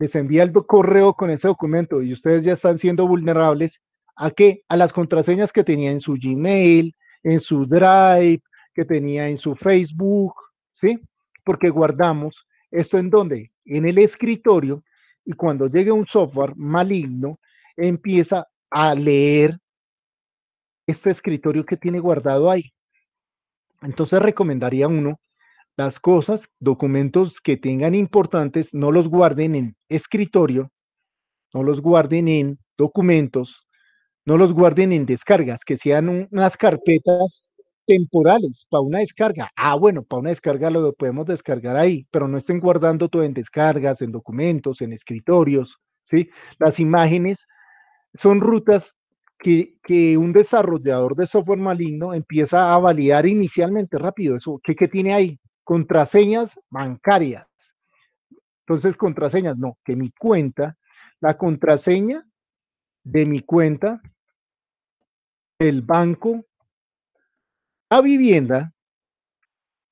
Les envía el correo con ese documento y ustedes ya están siendo vulnerables a qué? A las contraseñas que tenía en su Gmail, en su Drive, que tenía en su Facebook, ¿sí? Porque guardamos esto en donde? En el escritorio y cuando llegue un software maligno, empieza a leer este escritorio que tiene guardado ahí. Entonces recomendaría uno las cosas, documentos que tengan importantes, no los guarden en escritorio, no los guarden en documentos, no los guarden en descargas, que sean unas carpetas temporales para una descarga. Ah, bueno, para una descarga lo podemos descargar ahí, pero no estén guardando todo en descargas, en documentos, en escritorios, ¿sí? Las imágenes son rutas que, que un desarrollador de software maligno empieza a validar inicialmente rápido. Eso, ¿qué, qué tiene ahí? Contraseñas bancarias. Entonces, contraseñas, no, que mi cuenta, la contraseña de mi cuenta, el banco la vivienda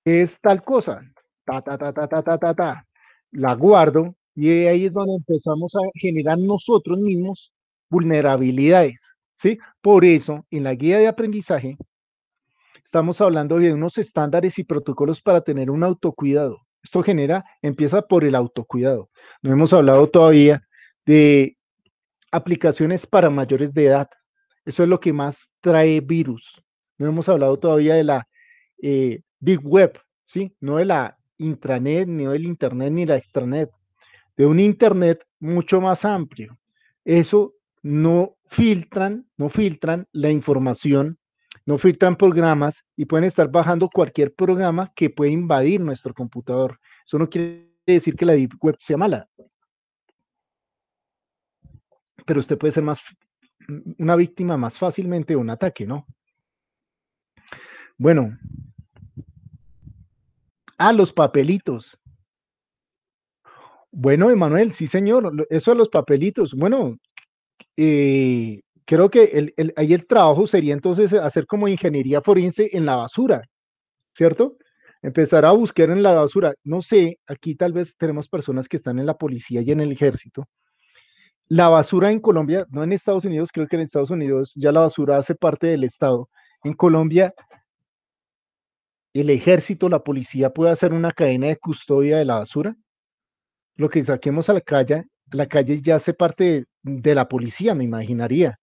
es tal cosa, ta, ta, ta, ta, ta, ta, la guardo y ahí es donde empezamos a generar nosotros mismos vulnerabilidades, ¿sí? Por eso, en la guía de aprendizaje, estamos hablando de unos estándares y protocolos para tener un autocuidado. Esto genera, empieza por el autocuidado. No hemos hablado todavía de aplicaciones para mayores de edad. Eso es lo que más trae virus. No hemos hablado todavía de la Big eh, Deep Web, ¿sí? No de la intranet, ni del Internet, ni la extranet. De un Internet mucho más amplio. Eso no filtran, no filtran la información, no filtran programas y pueden estar bajando cualquier programa que pueda invadir nuestro computador. Eso no quiere decir que la Deep Web sea mala. Pero usted puede ser más una víctima más fácilmente de un ataque, ¿no? Bueno. a los papelitos. Bueno, Emanuel, sí, señor. Eso de los papelitos. Bueno, eh, creo que el, ahí el trabajo sería entonces hacer como ingeniería forense en la basura, ¿cierto? Empezar a buscar en la basura. No sé, aquí tal vez tenemos personas que están en la policía y en el ejército. La basura en Colombia, no en Estados Unidos, creo que en Estados Unidos ya la basura hace parte del Estado. En Colombia el ejército, la policía puede hacer una cadena de custodia de la basura. Lo que saquemos a la calle, la calle ya hace parte de, la policía, me imaginaría.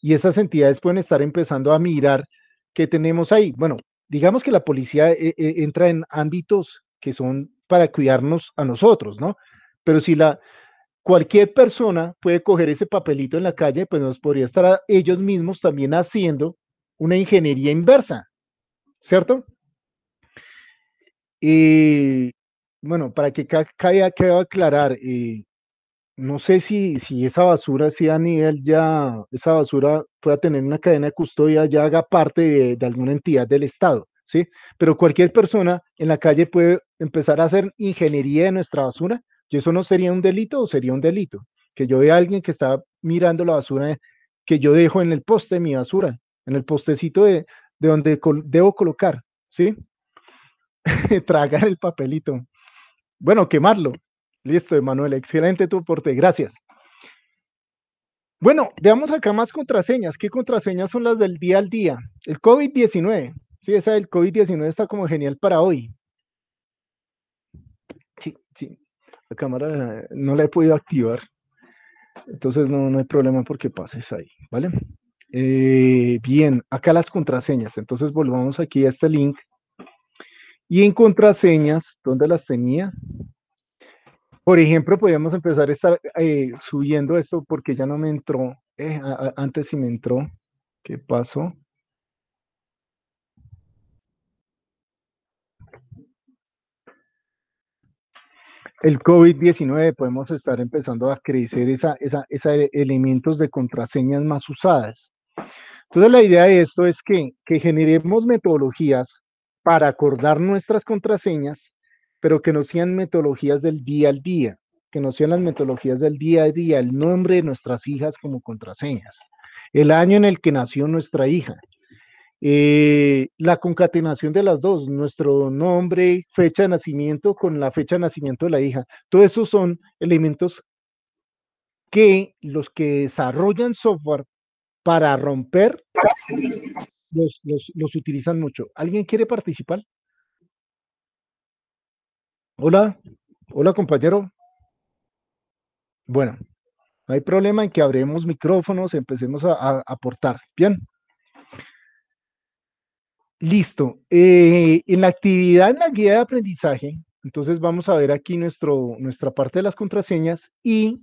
Y esas entidades pueden estar empezando a mirar qué tenemos ahí. Bueno, digamos que la policía eh, eh, entra en ámbitos que son para cuidarnos a nosotros, ¿no? Pero si la cualquier persona puede coger ese papelito en la calle, pues nos podría estar ellos mismos también haciendo una ingeniería inversa, ¿cierto? Y bueno, para que caiga, que aclarar, no sé si, si esa basura, si a nivel ya, esa basura pueda tener una cadena de custodia, ya haga parte de, alguna entidad del Estado, ¿sí? Pero cualquier persona en la calle puede empezar a hacer ingeniería de nuestra basura, ¿y eso no sería un delito o sería un delito? Que yo vea a alguien que está mirando la basura que yo dejo en el poste, de mi basura, en el postecito de, de donde debo colocar, ¿sí? tragar el papelito. Bueno, quemarlo. Listo, Emanuel. Excelente tu aporte. Gracias. Bueno, veamos acá más contraseñas. ¿Qué contraseñas son las del día al día? El COVID-19. Sí, esa del COVID-19 está como genial para hoy. Sí, sí. La cámara no la he podido activar. Entonces no, no hay problema porque pases ahí, ¿vale? Eh, bien, acá las contraseñas. Entonces volvamos aquí a este link y en contraseñas, ¿dónde las tenía? Por ejemplo, podríamos empezar a estar, eh, subiendo esto porque ya no me entró. Eh, antes sí me entró. ¿Qué pasó? El COVID-19 podemos estar empezando a crecer esa, e, elementos de contraseñas más usadas. Entonces la idea de esto es que, que generemos metodologías para acordar nuestras contraseñas, pero que no sean metodologías del día al día, que no sean las metodologías del día a día, el nombre de nuestras hijas como contraseñas, el año en el que nació nuestra hija, eh, la concatenación de las dos, nuestro nombre, fecha de nacimiento con la fecha de nacimiento de la hija. Todos esos son elementos que los que desarrollan software para romper los, los, utilizan mucho. ¿Alguien quiere participar? Hola, hola compañero. Bueno, no hay problema en que abremos micrófonos, empecemos a aportar. Bien. Listo. Eh, en la actividad, en la guía de aprendizaje, entonces vamos a ver aquí nuestro, nuestra parte de las contraseñas y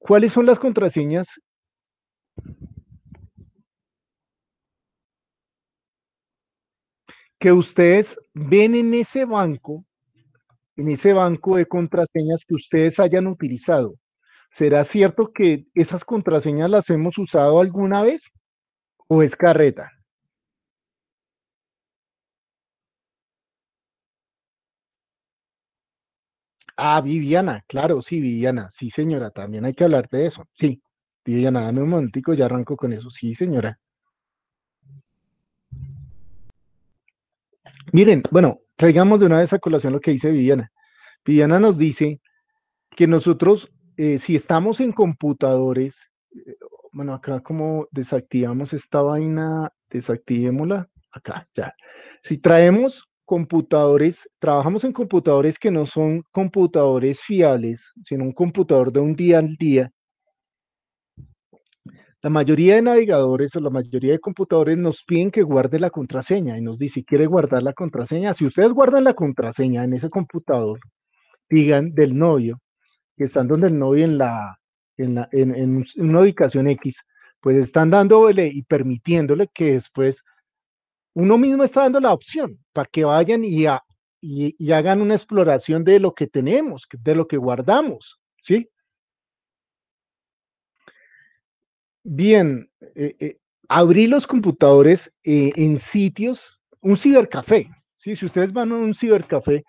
cuáles son las contraseñas que ustedes ven en ese banco, en ese banco de contraseñas que ustedes hayan utilizado. ¿Será cierto que esas contraseñas las hemos usado alguna vez o es carreta? Ah, Viviana, claro, sí, Viviana, sí, señora, también hay que hablar de eso. Sí, Viviana, dame un momentico, ya arranco con eso. Sí, señora. Miren, bueno, traigamos de una vez a colación lo que dice Viviana. Viviana nos dice que nosotros, eh, si estamos en computadores, eh, bueno, acá como desactivamos esta vaina, desactivémosla, acá, ya. Si traemos computadores, trabajamos en computadores que no son computadores fiables, sino un computador de un día al día, la mayoría de navegadores o la mayoría de computadores nos piden que guarde la contraseña y nos dice, si quiere guardar la contraseña, si ustedes guardan la contraseña en ese computador, digan del novio, que están donde el novio en, la, en, una ubicación X, pues están dándole y permitiéndole que después uno mismo está dando la opción para que vayan y, y, y, hagan una exploración de lo que tenemos, de lo que guardamos, ¿sí? Bien, abrir eh, eh, abrí los computadores eh, en sitios, un cibercafé. ¿sí? Si ustedes van a un cibercafé,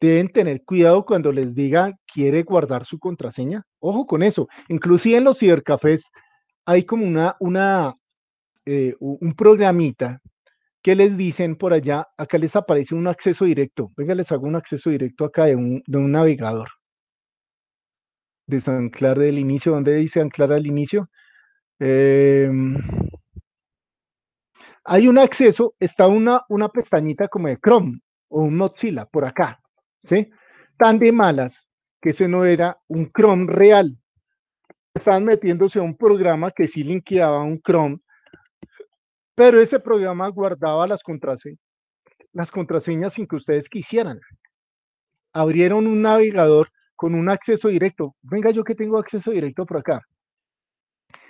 deben tener cuidado cuando les diga quiere guardar su contraseña. Ojo con eso. Inclusive en los cibercafés hay como una, una un programita que les dicen por allá, acá les aparece un acceso directo. Venga, les hago un acceso directo acá de un, de un navegador. Desanclar del inicio, ¿dónde dice anclar al inicio? Em, hay un acceso, está una, una pestañita como de Chrome o un Mozilla por acá, ¿sí? Tan de malas que ese no era un Chrome real. Estaban metiéndose a un programa que sí linkeaba un Chrome, pero ese programa guardaba las, las contraseñas sin que ustedes quisieran. Abrieron un navegador con un acceso directo. Venga, yo que tengo acceso directo por acá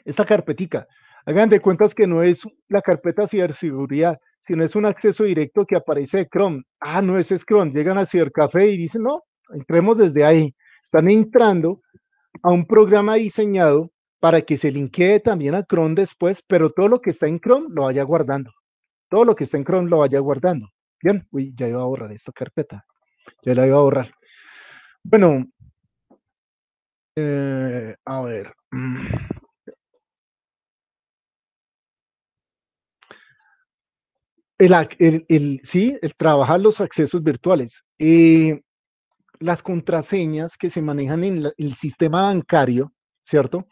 esta carpetica. Hagan de cuentas que no es la carpeta ciberseguridad, sino es un acceso directo que aparece de Chrome. Ah, no, ese es Chrome. Llegan al cibercafé y dicen, no, entremos desde ahí. Están entrando a un programa diseñado para que se linkee también a Chrome después, pero todo lo que está en Chrome lo vaya guardando. Todo lo que está en Chrome lo vaya guardando. Bien, uy, ya iba a borrar esta carpeta. Ya la iba a borrar. Bueno, eh, a ver. El, el, el, sí, el trabajar los accesos virtuales. Eh, las contraseñas que se manejan en el sistema bancario, ¿cierto?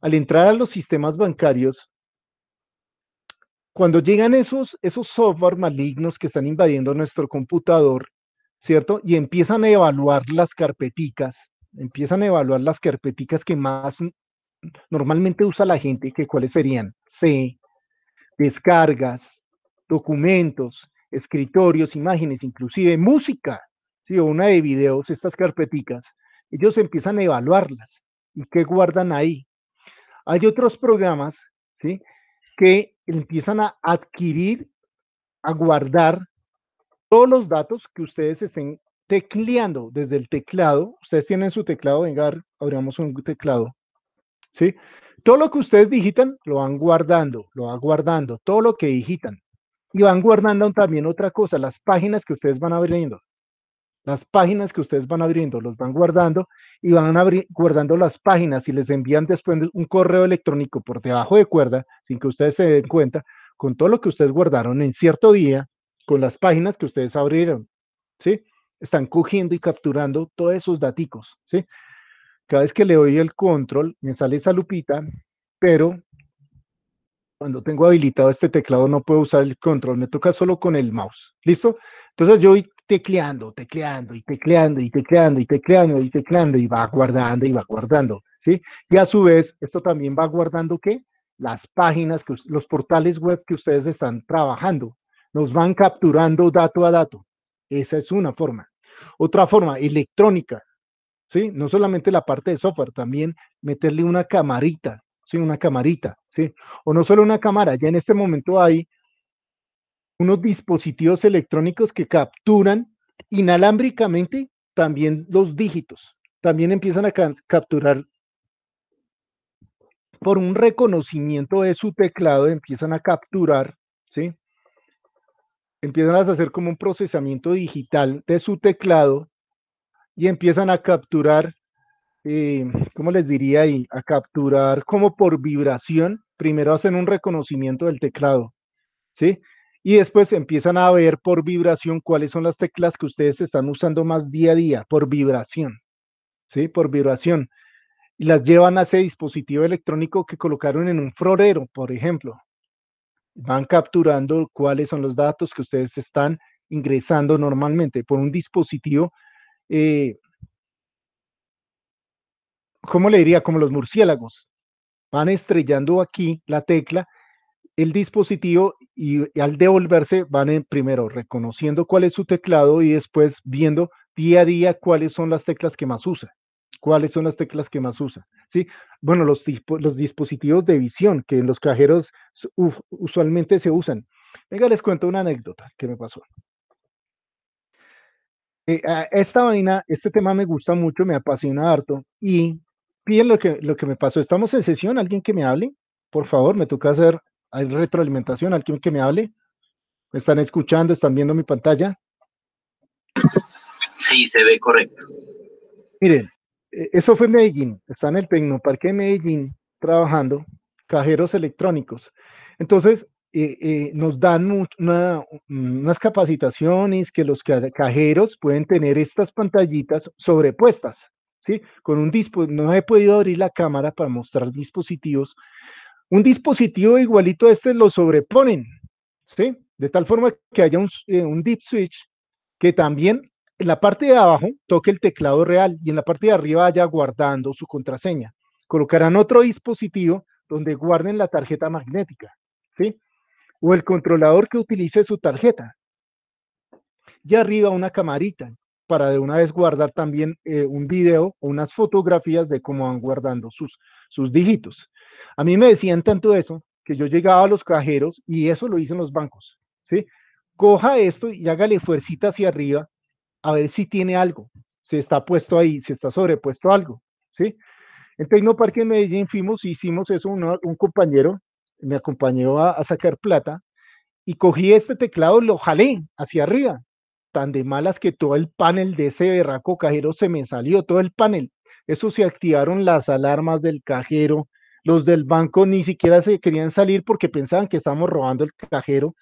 Al entrar a los sistemas bancarios, cuando llegan esos, esos software malignos que están invadiendo nuestro computador, ¿cierto? Y empiezan a evaluar las carpeticas, empiezan a evaluar las carpeticas que más normalmente usa la gente, que cuáles serían C, descargas, documentos, escritorios, imágenes, inclusive música, ¿sí? o una de videos, estas carpeticas, ellos empiezan a evaluarlas y qué guardan ahí. Hay otros programas ¿sí? que empiezan a adquirir, a guardar todos los datos que ustedes estén tecleando desde el teclado. Ustedes tienen su teclado, venga, abrimos un teclado. ¿sí? Todo lo que ustedes digitan lo van guardando, lo van guardando, todo lo que digitan y van guardando también otra cosa, las páginas que ustedes van abriendo. Las páginas que ustedes van abriendo, los van guardando y van guardando las páginas y les envían después un correo electrónico por debajo de cuerda, sin que ustedes se den cuenta, con todo lo que ustedes guardaron en cierto día, con las páginas que ustedes abrieron, ¿sí? Están cogiendo y capturando todos esos daticos, ¿sí? Cada vez que le doy el control, me sale esa lupita, pero cuando tengo habilitado este teclado no puedo usar el control, me toca solo con el mouse. ¿Listo? Entonces yo voy tecleando, tecleando y tecleando y tecleando y tecleando y tecleando y va guardando y va guardando, ¿sí? Y a su vez, esto también va guardando qué? Las páginas, que, los portales web que ustedes están trabajando. Nos van capturando dato a dato. Esa es una forma. Otra forma, electrónica, ¿sí? No solamente la parte de software, también meterle una camarita ¿sí? Una camarita, ¿sí? O no solo una cámara, ya en este momento hay unos dispositivos electrónicos que capturan inalámbricamente también los dígitos, también empiezan a capturar por un reconocimiento de su teclado, empiezan a capturar, ¿sí? Empiezan a hacer como un procesamiento digital de su teclado y empiezan a capturar eh, ¿cómo les diría ahí? A capturar como por vibración. Primero hacen un reconocimiento del teclado, ¿sí? Y después empiezan a ver por vibración cuáles son las teclas que ustedes están usando más día a día, por vibración, ¿sí? Por vibración. Y las llevan a ese dispositivo electrónico que colocaron en un florero, por ejemplo. Van capturando cuáles son los datos que ustedes están ingresando normalmente por un dispositivo eh, ¿cómo le diría? Como los murciélagos. Van estrellando aquí la tecla, el dispositivo y, al devolverse van primero reconociendo cuál es su teclado y después viendo día a día cuáles son las teclas que más usa. ¿Cuáles son las teclas que más usa? ¿Sí? Bueno, los, dispositivos de visión que en los cajeros usualmente se usan. Venga, les cuento una anécdota que me pasó. Eh, ah, esta vaina, este tema me gusta mucho, me apasiona harto y piden lo que, lo que me pasó. Estamos en sesión, alguien que me hable. Por favor, me toca hacer hay retroalimentación, alguien que me hable. ¿Me están escuchando? ¿Están viendo mi pantalla? Sí, se ve correcto. Miren, e, eso fue Medellín. Está en el Tecnoparque de Medellín trabajando cajeros electrónicos. Entonces, eh, eh, nos dan unas capacitaciones que los cajeros pueden tener estas pantallitas sobrepuestas. ¿sí? Con un dispositivo, no he podido abrir la cámara para mostrar dispositivos. Un dispositivo igualito a este lo sobreponen, De tal forma que haya eh, un, deep switch que también en la parte de abajo toque el teclado real y en la parte de arriba haya guardando su contraseña. Colocarán otro dispositivo donde guarden la tarjeta magnética, ¿sí? O el controlador que utilice su tarjeta. Y arriba una camarita para de una vez guardar también eh, un video o unas fotografías de cómo van guardando sus, sus dígitos. A mí me decían tanto eso que yo llegaba a los cajeros y eso lo en los bancos, ¿sí? Coja esto y hágale fuercita hacia arriba a ver si tiene algo, si está puesto ahí, si está sobrepuesto algo, ¿sí? En Tecnoparque en Medellín fuimos, hicimos eso, un, compañero me acompañó a, sacar plata y cogí este teclado, lo jalé hacia arriba tan de malas que todo el panel de ese berraco cajero se me salió, todo el panel. Eso se activaron las alarmas del cajero, los del banco ni siquiera se querían salir porque pensaban que estábamos robando el cajero.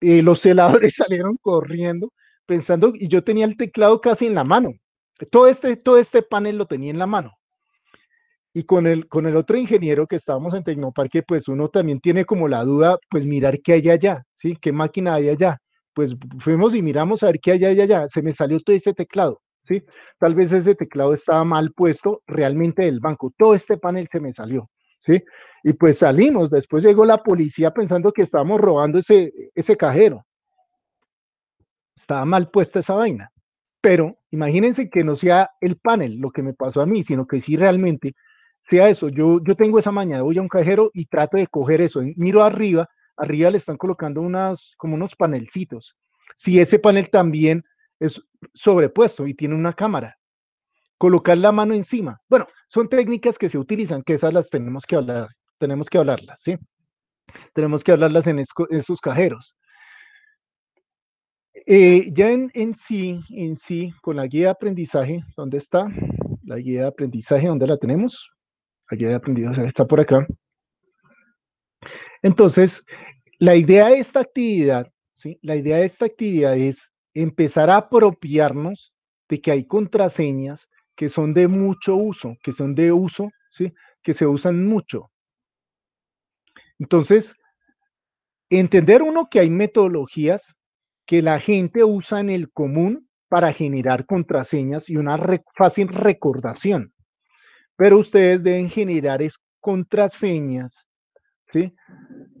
Eh, los celadores salieron corriendo pensando, y yo tenía el teclado casi en la mano. Todo este, todo este panel lo tenía en la mano. Y con el, con el otro ingeniero que estábamos en Tecnoparque, pues uno también tiene como la duda, pues mirar qué hay allá, ¿sí? ¿Qué máquina hay allá? pues fuimos y miramos a ver qué hay allá, allá, se me salió todo ese teclado, ¿sí? Tal vez ese teclado estaba mal puesto realmente del banco, todo este panel se me salió, ¿sí? Y pues salimos, después llegó la policía pensando que estábamos robando ese, ese cajero. Estaba mal puesta esa vaina, pero imagínense que no sea el panel lo que me pasó a mí, sino que sí realmente sea eso. Yo, yo tengo esa mañana, voy a un cajero y trato de coger eso, miro arriba arriba le están colocando unas, como unos panelcitos. Si ese panel también es sobrepuesto y tiene una cámara, colocar la mano encima. Bueno, son técnicas que se utilizan, que esas las tenemos que hablar, tenemos que hablarlas, ¿sí? Tenemos que hablarlas en, esos cajeros. Eh, ya en, en, sí, en sí, con la guía de aprendizaje, ¿dónde está? La guía de aprendizaje, ¿dónde la tenemos? La guía de aprendizaje está por acá. Entonces, la idea de esta actividad, ¿sí? la idea de esta actividad es empezar a apropiarnos de que hay contraseñas que son de mucho uso, que son de uso, ¿sí? que se usan mucho. Entonces, entender uno que hay metodologías que la gente usa en el común para generar contraseñas y una fácil recordación. Pero ustedes deben generar es contraseñas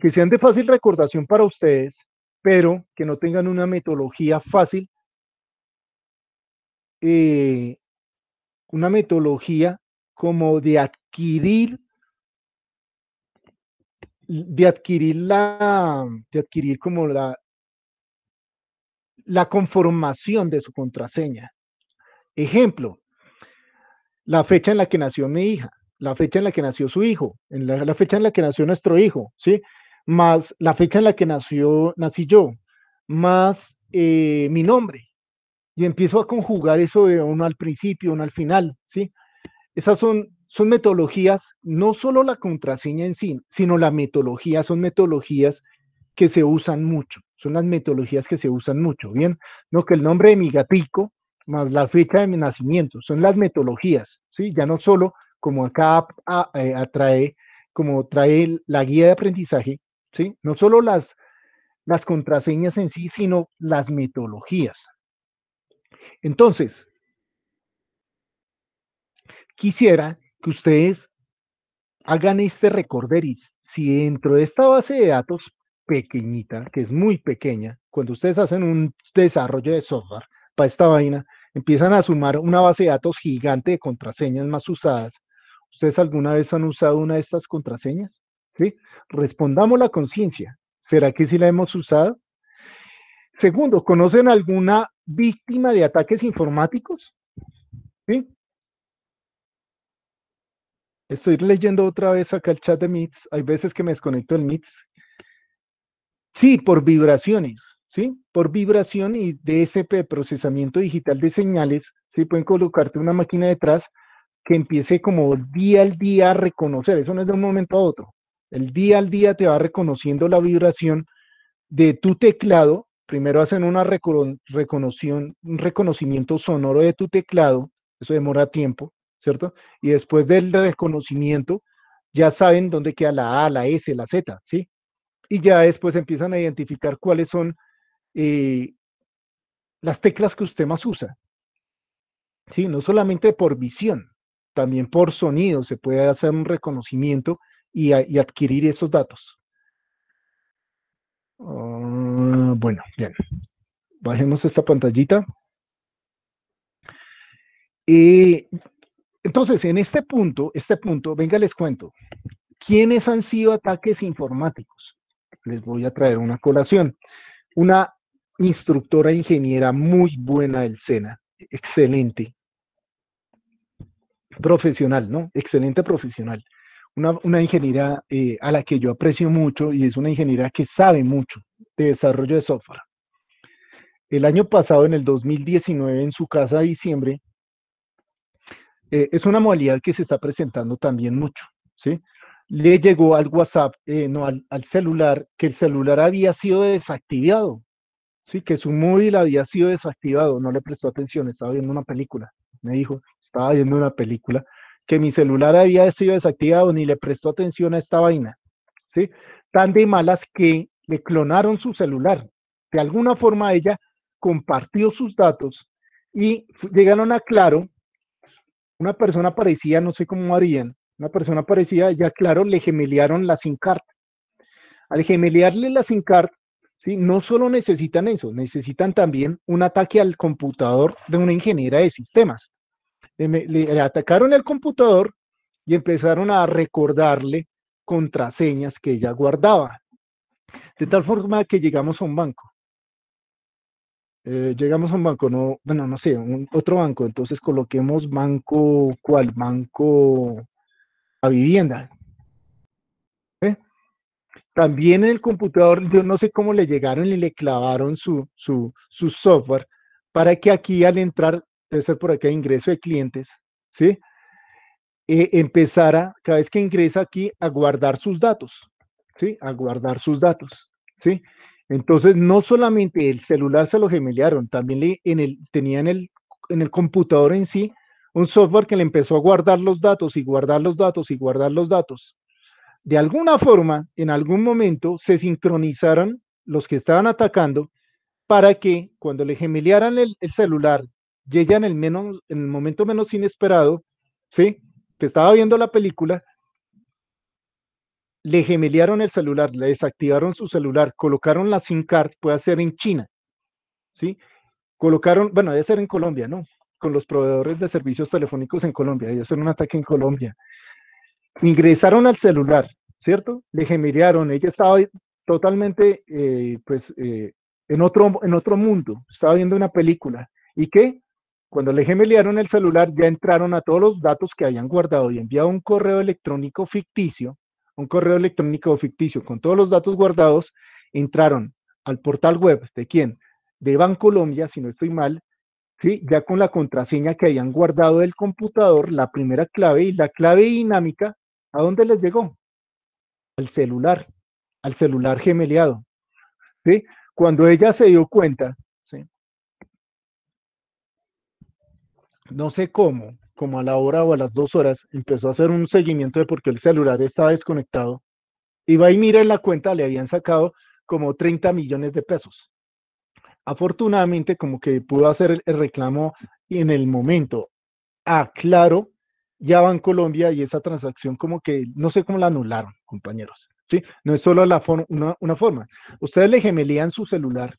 que sean de fácil recordación para ustedes, pero que no tengan una metodología fácil, eh, una metodología como de adquirir de adquirir la de adquirir como la la conformación de su contraseña. Ejemplo, la fecha en la que nació mi hija la fecha en la que nació su hijo, en la, fecha en la que nació nuestro hijo, ¿sí? Más la fecha en la que nació, nací yo, más eh, mi nombre. Y empiezo a conjugar eso de uno al principio, uno al final, ¿sí? Esas son, son metodologías, no solo la contraseña en sí, sino la metodología, son metodologías que se usan mucho, son las metodologías que se usan mucho, ¿bien? No que el nombre de mi gatico más la fecha de mi nacimiento, son las metodologías, ¿sí? Ya no solo como acá eh, atrae, como trae la guía de aprendizaje, ¿sí? No solo las, las contraseñas en sí, sino las metodologías. Entonces, quisiera que ustedes hagan este recorderis. Si dentro de esta base de datos pequeñita, que es muy pequeña, cuando ustedes hacen un desarrollo de software para esta vaina, empiezan a sumar una base de datos gigante de contraseñas más usadas ¿Ustedes alguna vez han usado una de estas contraseñas? ¿Sí? Respondamos la conciencia. ¿Será que sí la hemos usado? Segundo, ¿conocen alguna víctima de ataques informáticos? Estoy leyendo otra vez acá el chat de MITS. Hay veces que me desconecto el MITS. Sí, por vibraciones, ¿sí? Por vibración y DSP, procesamiento digital de señales, ¿sí? Pueden colocarte una máquina detrás que empiece como día al día a reconocer, eso no es de un momento a otro, el día al día te va reconociendo la vibración de tu teclado, primero hacen una un reconocimiento sonoro de tu teclado, eso demora tiempo, ¿cierto? Y después del reconocimiento ya saben dónde queda la A, la S, la Z, ¿sí? Y ya después empiezan a identificar cuáles son eh, las teclas que usted más usa, ¿sí? No solamente por visión, también por sonido se puede hacer un reconocimiento y, adquirir esos datos. Ah, bueno, bien. Bajemos esta pantallita. Eh, entonces, en este punto, este punto, venga, les cuento. ¿Quiénes han sido ataques informáticos? Les voy a traer una colación. Una instructora ingeniera muy buena del SENA, excelente, profesional, ¿no? Excelente profesional. Una, ingeniera eh, a la que yo aprecio mucho y es una ingeniera que sabe mucho de desarrollo de software. El año pasado, en el 2019, en su casa de diciembre, eh, es una modalidad que se está presentando también mucho, ¿sí? Le llegó al WhatsApp, eh, no, al, al celular, que el celular había sido desactivado, ¿sí? Que su móvil había sido desactivado, no le prestó atención, estaba viendo una película me dijo, estaba viendo una película, que mi celular había sido desactivado, ni le prestó atención a esta vaina, ¿sí? Tan de malas que le clonaron su celular. De alguna forma ella compartió sus datos y llegaron a Claro, una persona parecida, no sé cómo harían, una persona parecida, ya Claro, le gemeliaron la SIM card. Al gemeliarle la SIM card, ¿sí? No solo necesitan eso, necesitan también un ataque al computador de una ingeniera de sistemas. Le, atacaron el computador y empezaron a recordarle contraseñas que ella guardaba. De tal forma que llegamos a un banco. Eh, llegamos a un banco, no, bueno, no sé, un, otro banco. Entonces coloquemos banco, ¿cuál? Banco a vivienda. También en el computador, yo no sé cómo le llegaron y le clavaron su, software para que aquí al entrar, debe ser por acá ingreso de clientes, ¿sí? E, empezara, cada vez que ingresa aquí, a guardar sus datos, ¿sí? A guardar sus datos, ¿sí? Entonces, no solamente el celular se lo gemelearon, también en el, tenía en el computador en sí un software que le empezó a guardar los datos y guardar los datos y guardar los datos de alguna forma, en algún momento, se sincronizaron los que estaban atacando para que cuando le gemelearan el, celular y en el, menos, en el momento menos inesperado, ¿sí? que estaba viendo la película, le gemelearon el celular, le desactivaron su celular, colocaron la SIM card, puede ser en China, ¿sí? Colocaron, bueno, debe ser en Colombia, ¿no? Con los proveedores de servicios telefónicos en Colombia, ellos son un ataque en Colombia, ingresaron al celular, ¿cierto? Le gemelearon. ella estaba totalmente eh, pues, eh, en, otro, en otro mundo, estaba viendo una película. ¿Y que Cuando le gemelearon el celular ya entraron a todos los datos que habían guardado y enviado un correo electrónico ficticio, un correo electrónico ficticio con todos los datos guardados, entraron al portal web de quién? De Bancolombia, si no estoy mal, ¿sí? ya con la contraseña que habían guardado del computador, la primera clave y la clave dinámica ¿A dónde les llegó? Al celular, al celular gemeliado. ¿sí? Cuando ella se dio cuenta, ¿sí? no sé cómo, como a la hora o a las dos horas, empezó a hacer un seguimiento de por qué el celular estaba desconectado. iba y mira en la cuenta, le habían sacado como 30 millones de pesos. Afortunadamente, como que pudo hacer el reclamo en el momento. Aclaro ya Colombia y esa transacción como que, no sé cómo la anularon, compañeros, ¿sí? No es solo la una, forma. Ustedes le gemelían su celular,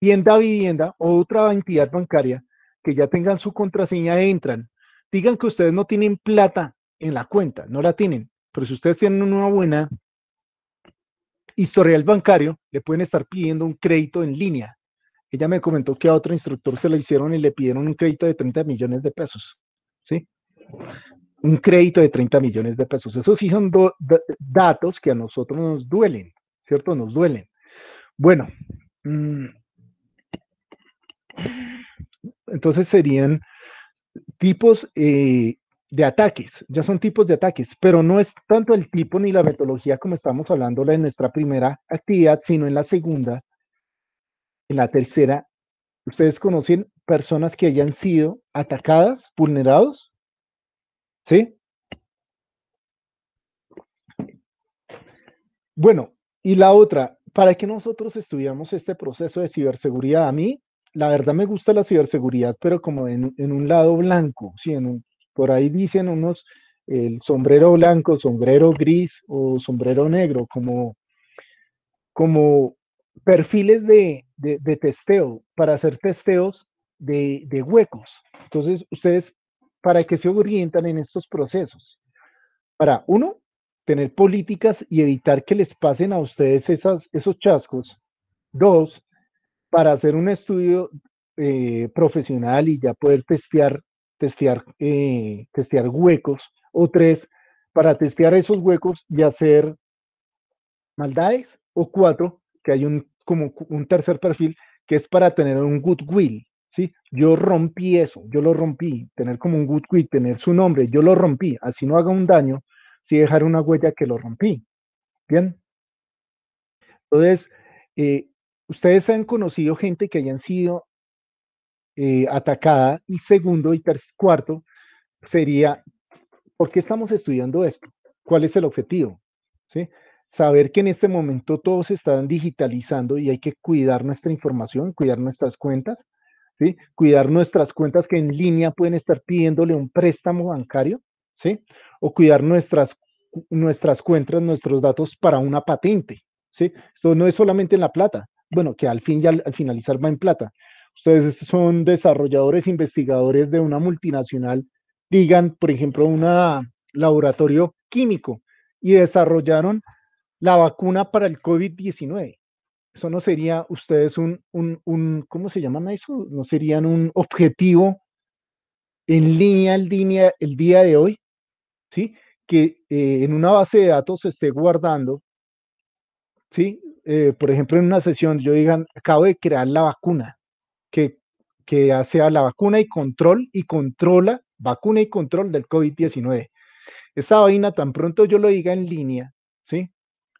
tienda vivienda o otra entidad bancaria que ya tengan su contraseña, entran. Digan que ustedes no tienen plata en la cuenta, no la tienen, pero si ustedes tienen una buena historial bancario, le pueden estar pidiendo un crédito en línea. Ella me comentó que a otro instructor se le hicieron y le pidieron un crédito de 30 millones de pesos, ¿sí? un crédito de 30 millones de pesos. esos sí son datos que a nosotros nos duelen, ¿cierto? Nos duelen. Bueno, mm, entonces serían tipos eh, de ataques, ya son tipos de ataques, pero no es tanto el tipo ni la metodología como estamos hablando en nuestra primera actividad, sino en la segunda, en la tercera. ¿Ustedes conocen personas que hayan sido atacadas, vulnerados? ¿Sí? Bueno, y la otra, ¿para qué nosotros estudiamos este proceso de ciberseguridad? A mí, la verdad me gusta la ciberseguridad, pero como en, un lado blanco, ¿sí? por ahí dicen unos el sombrero blanco, sombrero gris o sombrero negro, como, como perfiles de, de, testeo, para hacer testeos de, de huecos. Entonces, ustedes para que se orientan en estos procesos. Para, uno, tener políticas y evitar que les pasen a ustedes esas, esos chascos. Dos, para hacer un estudio eh, profesional y ya poder testear, testear, eh, testear huecos. O tres, para testear esos huecos y hacer maldades. O cuatro, que hay un, como un tercer perfil, que es para tener un goodwill, yo rompí eso, yo lo rompí, tener como un good quit, tener su nombre, yo lo rompí, así no haga un daño, sí dejar una huella que lo rompí, ¿bien? Entonces, eh, ustedes han conocido gente que hayan sido eh, atacada y segundo y cuarto sería, ¿por qué estamos estudiando esto? ¿Cuál es el objetivo? ¿Sí? Saber que en este momento todos están digitalizando y hay que cuidar nuestra información, cuidar nuestras cuentas, Cuidar nuestras cuentas que en línea pueden estar pidiéndole un préstamo bancario, ¿sí? O cuidar nuestras, nuestras cuentas, nuestros datos para una patente, ¿sí? Esto no es solamente en la plata, bueno, que al fin ya al, finalizar va en plata. Ustedes son desarrolladores, investigadores de una multinacional, digan, por ejemplo, un laboratorio químico y desarrollaron la vacuna para el COVID-19 eso no sería ustedes un, un, ¿cómo se llaman eso? ¿No serían un objetivo en línea, en línea el día de hoy? ¿Sí? Que eh, en una base de datos se esté guardando, ¿sí? Eh, por ejemplo, en una sesión yo digan, acabo de crear la vacuna, que, que sea la vacuna y control y controla, vacuna y control del COVID-19. Esa vaina tan pronto yo lo diga en línea, ¿sí?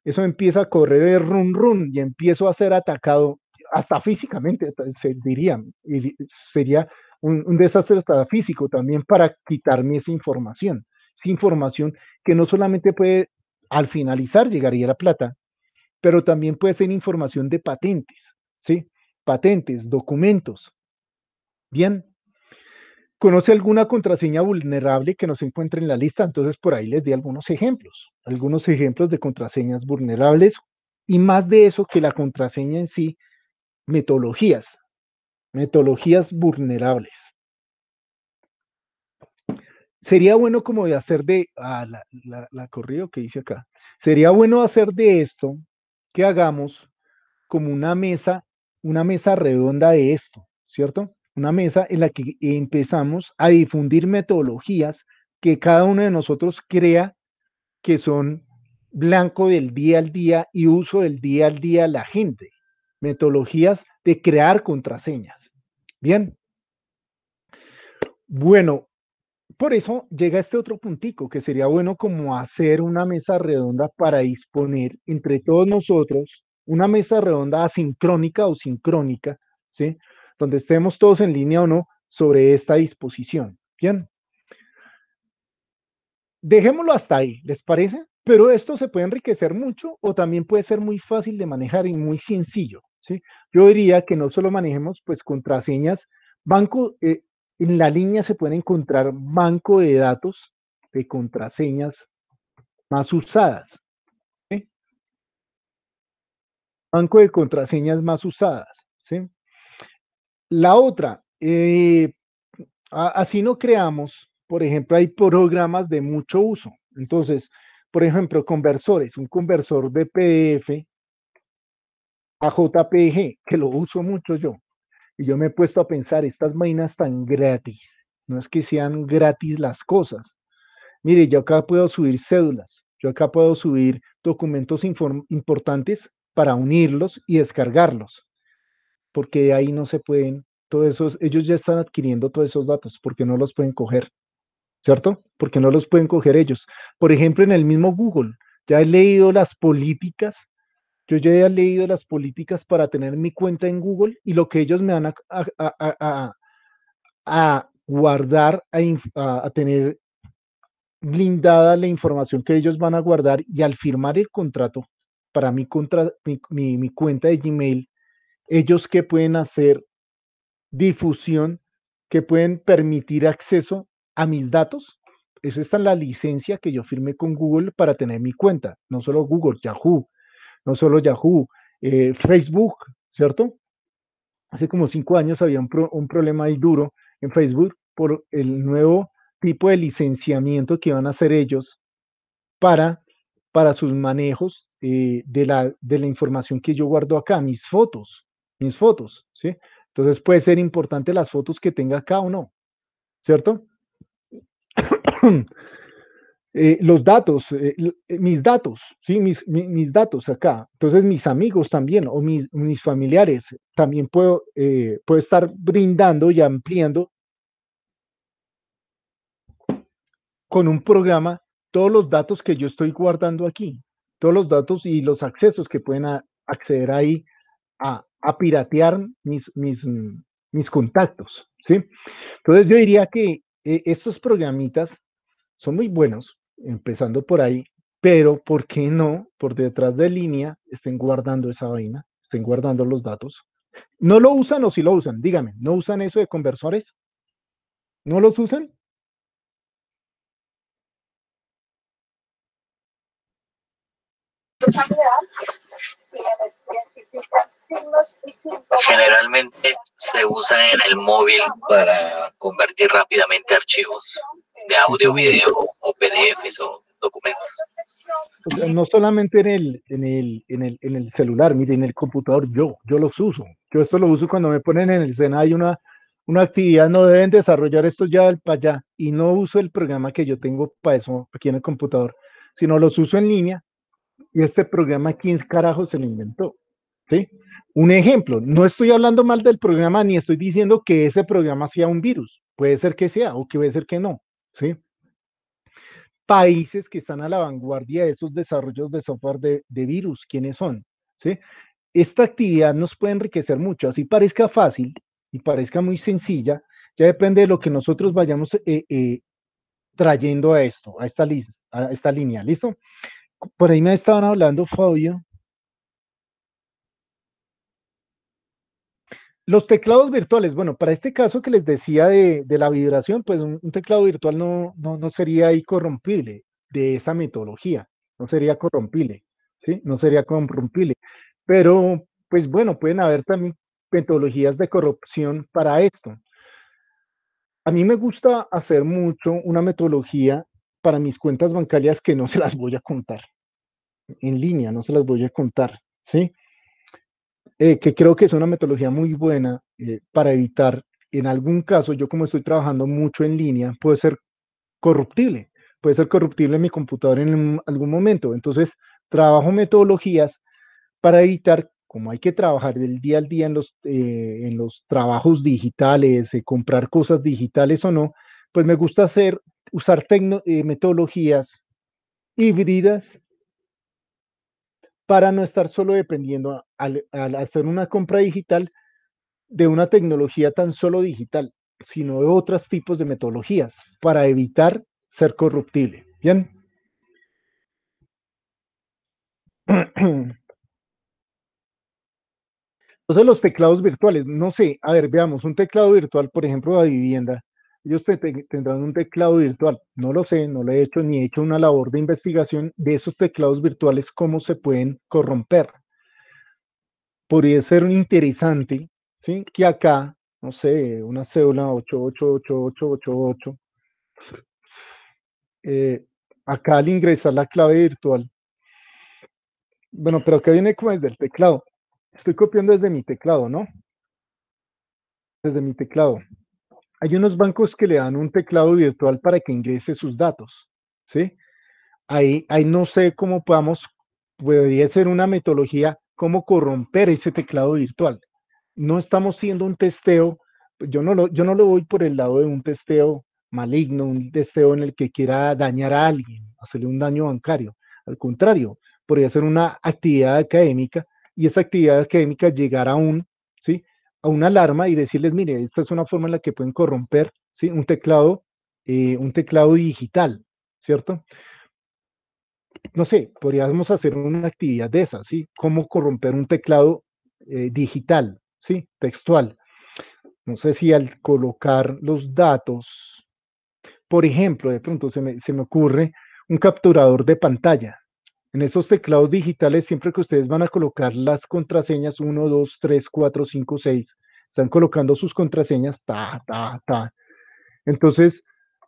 eso empieza a correr de run run y empiezo a ser atacado hasta físicamente, se diría, sería un, desastre hasta físico también para quitarme esa información, esa información que no solamente puede al finalizar llegaría la plata, pero también puede ser información de patentes, ¿sí? Patentes, documentos. Bien, conoce alguna contraseña vulnerable que no se encuentre en la lista, entonces por ahí les di algunos ejemplos, algunos ejemplos de contraseñas vulnerables y más de eso que la contraseña en sí, metodologías, metodologías vulnerables. Sería bueno como de hacer de, ah, la, corrido que hice acá, sería bueno hacer de esto que hagamos como una mesa, una mesa redonda de esto, ¿cierto? una mesa en la que empezamos a difundir metodologías que cada uno de nosotros crea que son blanco del día al día y uso del día al día la gente. Metodologías de crear contraseñas. Bien. Bueno, por eso llega este otro puntico, que sería bueno como hacer una mesa redonda para disponer entre todos nosotros, una mesa redonda asincrónica o sincrónica, ¿sí? donde estemos todos en línea o no, sobre esta disposición. Bien. Dejémoslo hasta ahí, ¿les parece? Pero esto se puede enriquecer mucho o también puede ser muy fácil de manejar y muy sencillo. ¿sí? Yo diría que no solo manejemos pues contraseñas, banco, eh, en la línea se puede encontrar banco de datos de contraseñas más usadas. ¿sí? Banco de contraseñas más usadas. ¿sí? La otra, eh, así no creamos, por ejemplo, hay programas de mucho uso. Entonces, por ejemplo, conversores, un conversor de PDF a JPG, que lo uso mucho yo. Y yo me he puesto a pensar, estas vainas tan gratis, no es que sean gratis las cosas. Mire, yo acá puedo subir cédulas, yo acá puedo subir documentos importantes para unirlos y descargarlos porque ahí no se pueden, todos esos, ellos ya están adquiriendo todos esos datos, porque no los pueden coger, ¿cierto? Porque no los pueden coger ellos. Por ejemplo, en el mismo Google, ya he leído las políticas, yo ya he leído las políticas para tener mi cuenta en Google y lo que ellos me van a, a, guardar, a tener blindada la información que ellos van a guardar y al firmar el contrato para mi, contra, mi, cuenta de Gmail ellos que pueden hacer difusión, que pueden permitir acceso a mis datos. Eso está en la licencia que yo firmé con Google para tener mi cuenta. No solo Google, Yahoo, no solo Yahoo, eh, Facebook, ¿cierto? Hace como cinco años había un, problema ahí duro en Facebook por el nuevo tipo de licenciamiento que iban a hacer ellos para, para sus manejos eh, de, la, de la información que yo guardo acá, mis fotos mis fotos, ¿sí? Entonces puede ser importante las fotos que tenga acá o no, ¿cierto? Eh, los datos, eh, eh, mis datos, ¿sí? Mis, datos acá. Entonces mis amigos también o mis, familiares también puedo, estar brindando y ampliando con un programa todos los datos que yo estoy guardando aquí, todos los datos y los accesos que pueden acceder ahí a a piratear mis, mis, contactos, ¿sí? Entonces yo diría que e, estos programitas son muy buenos, empezando por ahí, pero ¿por qué no, por detrás de línea, estén guardando esa vaina, estén guardando los datos? ¿No lo usan o si lo usan? Dígame, ¿no usan eso de conversores? ¿No los usan? Generalmente se usa en el móvil para convertir rápidamente archivos de audio, video o PDFs o documentos. Pues, eh, no solamente en el, en, el, en, el, en el celular, mire, en el computador yo, yo los uso. Yo esto lo uso cuando me ponen en el y una, una actividad, no deben desarrollar esto ya para allá. Y no uso el programa que yo tengo para eso aquí en el computador, sino los uso en línea. Y este programa, ¿quién carajo se lo inventó? ¿Sí? Un ejemplo, no estoy hablando mal del programa ni estoy diciendo que ese programa sea un virus. Puede ser que sea o que puede ser que no. ¿sí? Países que están a la vanguardia de esos desarrollos de software de, virus, ¿quiénes son? ¿sí? Esta actividad nos puede enriquecer mucho. Así parezca fácil y parezca muy sencilla, ya depende de lo que nosotros vayamos eh, eh, trayendo a esto, a esta, a esta línea. ¿Listo? Por ahí me estaban hablando, Fabio. Los teclados virtuales, bueno, para este caso que les decía de, la vibración, pues un, teclado virtual no, no, no, sería ahí corrompible de esa metodología, no sería corrompible, ¿sí? No sería corrompible. Pero, pues bueno, pueden haber también metodologías de corrupción para esto. A mí me gusta hacer mucho una metodología para mis cuentas bancarias que no se las voy a contar en línea, no se las voy a contar, ¿sí? Eh, que creo que es una metodología muy buena eh, para evitar, en algún caso, yo como estoy trabajando mucho en línea, puede ser corruptible, puede ser corruptible mi computador en algún momento. Entonces, trabajo metodologías para evitar, como hay que trabajar del día al día en los, eh, en los trabajos digitales, comprar cosas digitales o no, pues me gusta hacer, usar metodologías híbridas para no estar solo dependiendo al, hacer una compra digital de una tecnología tan solo digital, sino de otros tipos de metodologías para evitar ser corruptible. Bien. Entonces los teclados virtuales, no sé, a ver, veamos, un teclado virtual, por ejemplo, de vivienda, ellos tendrán un teclado virtual. No lo sé, no lo he hecho, ni he hecho una labor de investigación de esos teclados virtuales, cómo se pueden corromper. Podría ser interesante, ¿sí? Que acá, no sé, una cédula 888888, eh, acá al ingresar la clave virtual, bueno, pero qué viene como desde el teclado. Estoy copiando desde mi teclado, ¿no? Desde mi teclado. Hay unos bancos que le dan un teclado virtual para que ingrese sus datos, ¿sí? Ahí, no sé cómo podamos, podría ser una metodología, cómo corromper ese teclado virtual. No estamos siendo un testeo, yo no, lo, yo no lo voy por el lado de un testeo maligno, un testeo en el que quiera dañar a alguien, hacerle un daño bancario. Al contrario, podría ser una actividad académica y esa actividad académica llegará a un, ¿sí? una alarma y decirles, mire, esta es una forma en la que pueden corromper ¿sí? un teclado, eh, un teclado digital, ¿cierto? No sé, podríamos hacer una actividad de esa, ¿sí? ¿Cómo corromper un teclado eh, digital, ¿sí? Textual. No sé si al colocar los datos, por ejemplo, de pronto se me ocurre un capturador de pantalla, en esos teclados digitales, siempre que ustedes van a colocar las contraseñas 1, 2, 3, 4, 5, 6, están colocando sus contraseñas, ta, ta, ta. Entonces,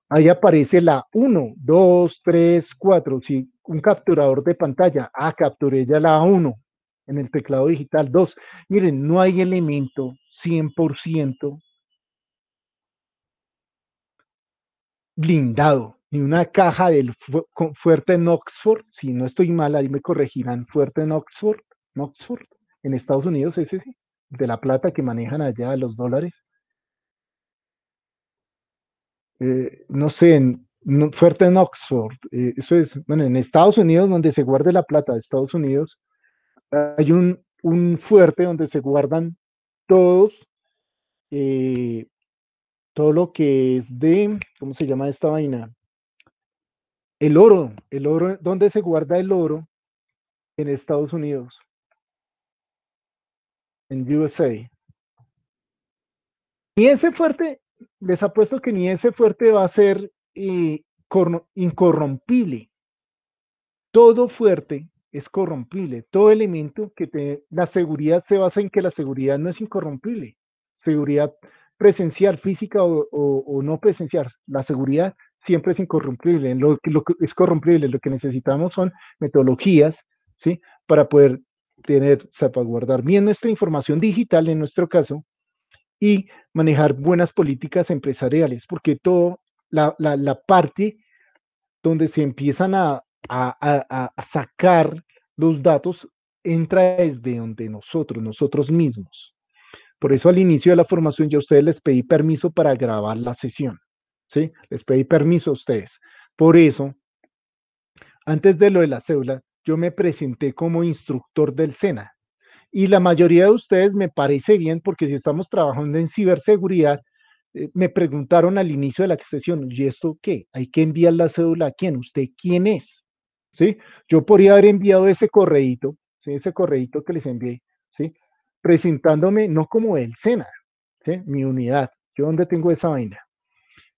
ahí aparece la 1, 2, 3, 4, si un capturador de pantalla. Ah, capturé ya la 1 en el teclado digital 2. Miren, no hay elemento 100% blindado ni una caja del fuerte en Oxford, si no estoy mal, ahí me corregirán, fuerte en Oxford, en Oxford, en Estados Unidos, ese sí, de la plata que manejan allá, los dólares. Eh, no sé, fuerte en Oxford, eh, eso es, bueno, en Estados Unidos, donde se guarde la plata de Estados Unidos, hay un, fuerte donde se guardan todos, eh, todo lo que es de, ¿cómo se llama esta vaina? El oro, el oro, ¿dónde se guarda el oro? En Estados Unidos, en USA. Ni ese fuerte, les apuesto que ni ese fuerte va a ser eh, incorrompible. Todo fuerte es corrompible. Todo elemento que la seguridad se basa en que la seguridad no es incorrompible. Seguridad presencial, física o no presencial. La seguridad siempre es incorrumpible, lo, lo que es corrompible, lo que necesitamos son metodologías, ¿sí? Para poder tener, salvaguardar bien nuestra información digital en nuestro caso y manejar buenas políticas empresariales, porque todo, la, parte donde se empiezan a, a sacar los datos entra desde donde nosotros, nosotros mismos. Por eso al inicio de la formación yo ustedes les pedí permiso para grabar la sesión. ¿sí? Les pedí permiso a ustedes. Por eso, antes de lo de la cédula, yo me presenté como instructor del SENA. Y la mayoría de ustedes me parece bien, porque si estamos trabajando en ciberseguridad, eh, me preguntaron al inicio de la sesión, ¿y esto qué? ¿Hay que enviar la cédula a quién? ¿Usted quién es? ¿Sí? Yo podría haber enviado ese correíto, ese correíto que les envié, ¿sí? presentándome no como el SENA, ¿sí? mi unidad, yo dónde tengo esa vaina,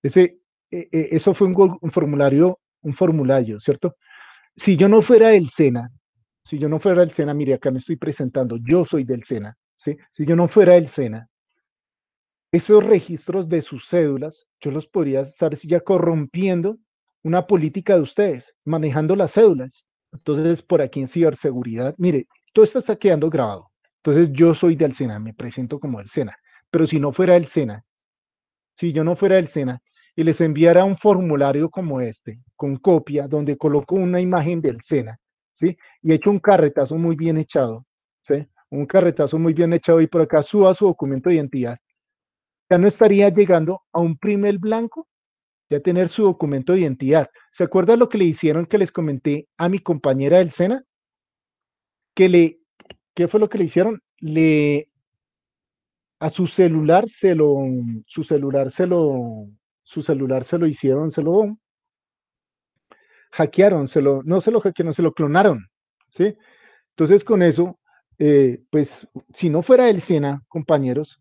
ese, e, e, eso fue un, formulario, un formulario, ¿cierto? Si yo no fuera del SENA, si yo no fuera del SENA, mire, acá me estoy presentando, yo soy del SENA, ¿sí? Si yo no fuera del SENA, esos registros de sus cédulas, yo los podría estar ya corrompiendo una política de ustedes, manejando las cédulas. Entonces, por aquí en ciberseguridad, mire, todo esto está quedando grabado. Entonces, yo soy del SENA, me presento como del SENA. Pero si no fuera del SENA, si yo no fuera del SENA, y les enviara un formulario como este, con copia, donde coloco una imagen del SENA, ¿sí? Y hecho un carretazo muy bien echado, ¿sí? Un carretazo muy bien echado y por acá suba su documento de identidad. Ya no estaría llegando a un primer blanco ya tener su documento de identidad. ¿Se acuerda lo que le hicieron que les comenté a mi compañera del SENA? Que le, ¿qué fue lo que le hicieron? Le, a su celular se lo, su celular se lo, su celular se lo hicieron, se lo hackearon, se lo, no se lo hackearon, se lo clonaron, ¿sí? Entonces con eso, eh, pues si no fuera el SENA, compañeros,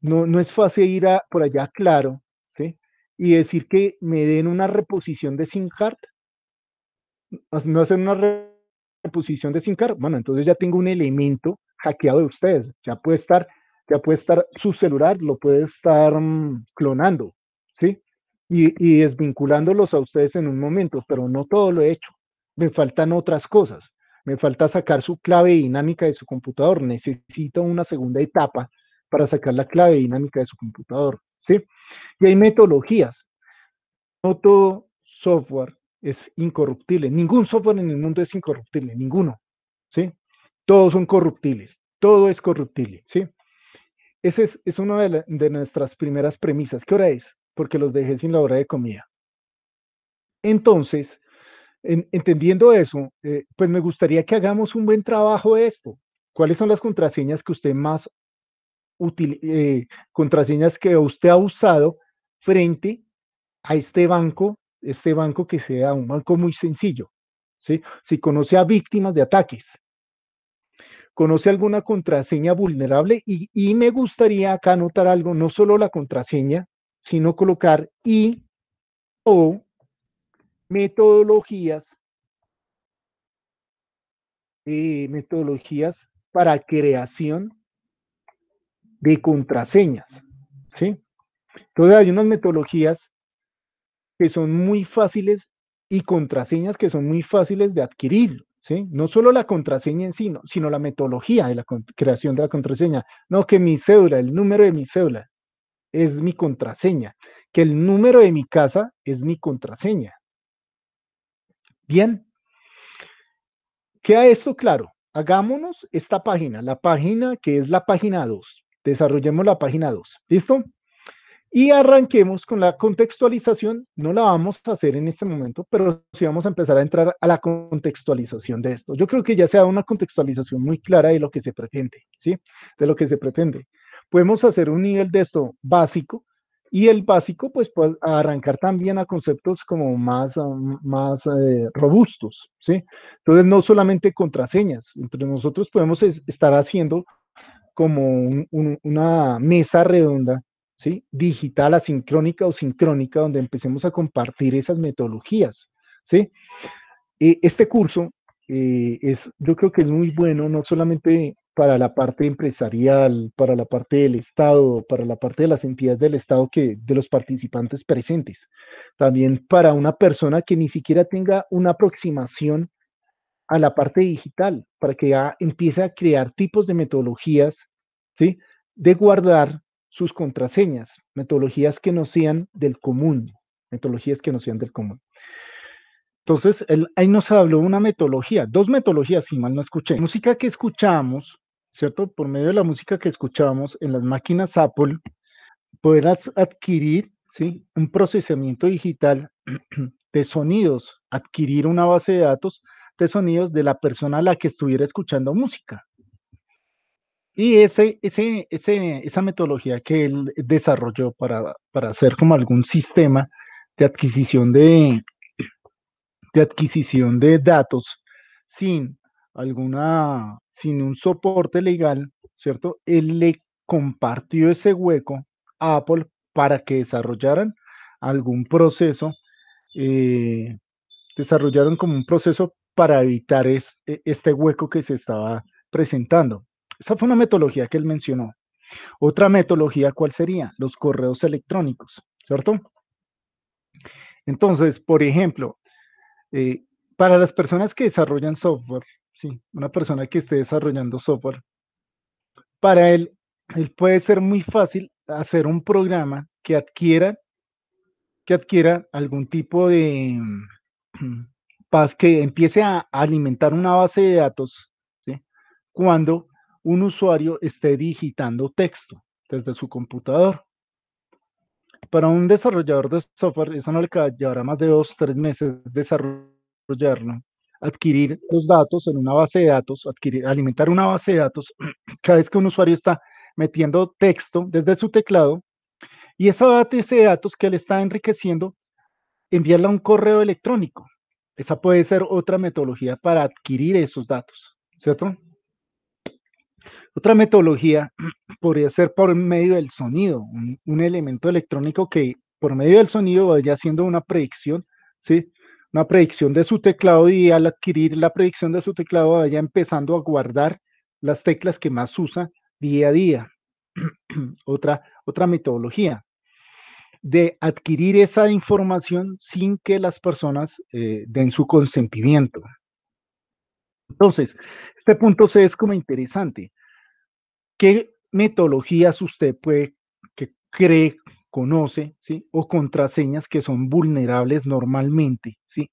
no, no es fácil ir a, por allá Claro, ¿sí? Y decir que me den una reposición de SIM card, no hacen una reposición de SIM card, bueno, entonces ya tengo un elemento hackeado de ustedes, ya puede estar, ya puede estar su celular, lo puede estar mm, clonando, ¿sí? y, desvinculándolos a ustedes en un momento, pero no todo lo he hecho. Me faltan otras cosas. Me falta sacar su clave dinámica de su computador. Necesito una segunda etapa para sacar la clave dinámica de su computador. ¿sí? Y hay metodologías. No todo software es incorruptible. Ningún software en el mundo es incorruptible, ninguno. ¿sí? Todos son corruptibles, todo es corruptible. ¿sí? Esa es, una de, de, nuestras primeras premisas. ¿Qué hora es? porque los dejé sin la hora de comida. Entonces, entendiendo eso, eh, pues me gustaría que hagamos un buen trabajo de esto. ¿Cuáles son las contraseñas que usted más utiliza, eh, contraseñas que usted ha usado frente a este banco, este banco que sea un banco muy sencillo? ¿sí? Si conoce a víctimas de ataques, conoce alguna contraseña vulnerable y, y me gustaría acá anotar algo, no solo la contraseña, sino colocar y o metodologías, eh, metodologías para creación de contraseñas. ¿sí? Entonces hay unas metodologías que son muy fáciles y contraseñas que son muy fáciles de adquirir. ¿Sí? No solo la contraseña en sí, sino la metodología de la creación de la contraseña. No, que mi cédula, el número de mi cédula es mi contraseña, que el número de mi casa es mi contraseña. Bien. Queda esto claro. Hagámonos esta página, la página que es la página 2. Desarrollemos la página 2. ¿Listo? Y arranquemos con la contextualización. No la vamos a hacer en este momento, pero sí vamos a empezar a entrar a la contextualización de esto. Yo creo que ya se da una contextualización muy clara de lo que se pretende, ¿sí? De lo que se pretende podemos hacer un nivel de esto básico y el básico pues, pues arrancar también a conceptos como más, ah, más eh, robustos, ¿sí? Entonces no solamente contraseñas, entre nosotros podemos estar haciendo como una mesa redonda, ¿sí? Digital, asincrónica o sincrónica, donde empecemos a compartir esas metodologías, ¿sí? Eh, este curso eh, es, yo creo que es muy bueno, no solamente para la parte empresarial, para la parte del Estado, para la parte de las entidades del Estado que de los participantes presentes. También para una persona que ni siquiera tenga una aproximación a la parte digital, para que ya empiece a crear tipos de metodologías, ¿sí? De guardar sus contraseñas, metodologías que no sean del común, metodologías que no sean del común. Entonces, ahí nos habló una metodología, dos metodologías, si mal no escuché. Música que escuchamos ¿cierto? Por medio de la música que escuchábamos en las máquinas Apple, poder adquirir un procesamiento digital de sonidos, adquirir una base de datos de sonidos de la persona a la que estuviera escuchando música. Y esa metodología que él desarrolló para, para hacer como algún sistema de adquisición de, de adquisición de datos sin alguna, sin un soporte legal, ¿cierto? Él le compartió ese hueco a Apple para que desarrollaran algún proceso, eh, desarrollaron como un proceso para evitar e, este hueco que se estaba presentando. Esa fue una metodología que él mencionó. Otra metodología, ¿cuál sería? Los correos electrónicos, ¿cierto? Entonces, por ejemplo, eh, para las personas que desarrollan software, sí, una persona que esté desarrollando software, para él, él puede ser muy fácil hacer un programa que adquiera, que adquiera algún tipo de mm, que empiece a alimentar una base de datos cuando un usuario esté digitando texto desde su computador. Para un desarrollador de software, eso no le llevará más de dos, tres meses desarrollarlo adquirir los datos en una base de datos, adquirir, alimentar una base de datos cada vez que un usuario está metiendo texto desde su teclado y esa base de datos que le está enriqueciendo, enviarla a un correo electrónico. Esa puede ser otra metodología para adquirir esos datos, ¿cierto? Otra metodología podría ser por medio del sonido, un, un elemento electrónico que por medio del sonido vaya haciendo una predicción, ¿sí? una predicción de su teclado y al adquirir la predicción de su teclado vaya empezando a guardar las teclas que más usa día a día. otra, otra metodología de adquirir esa información sin que las personas eh, den su consentimiento. Entonces, este punto se es como interesante. ¿Qué metodologías usted puede, que cree conoce, ¿sí? O contraseñas que son vulnerables normalmente, ¿sí?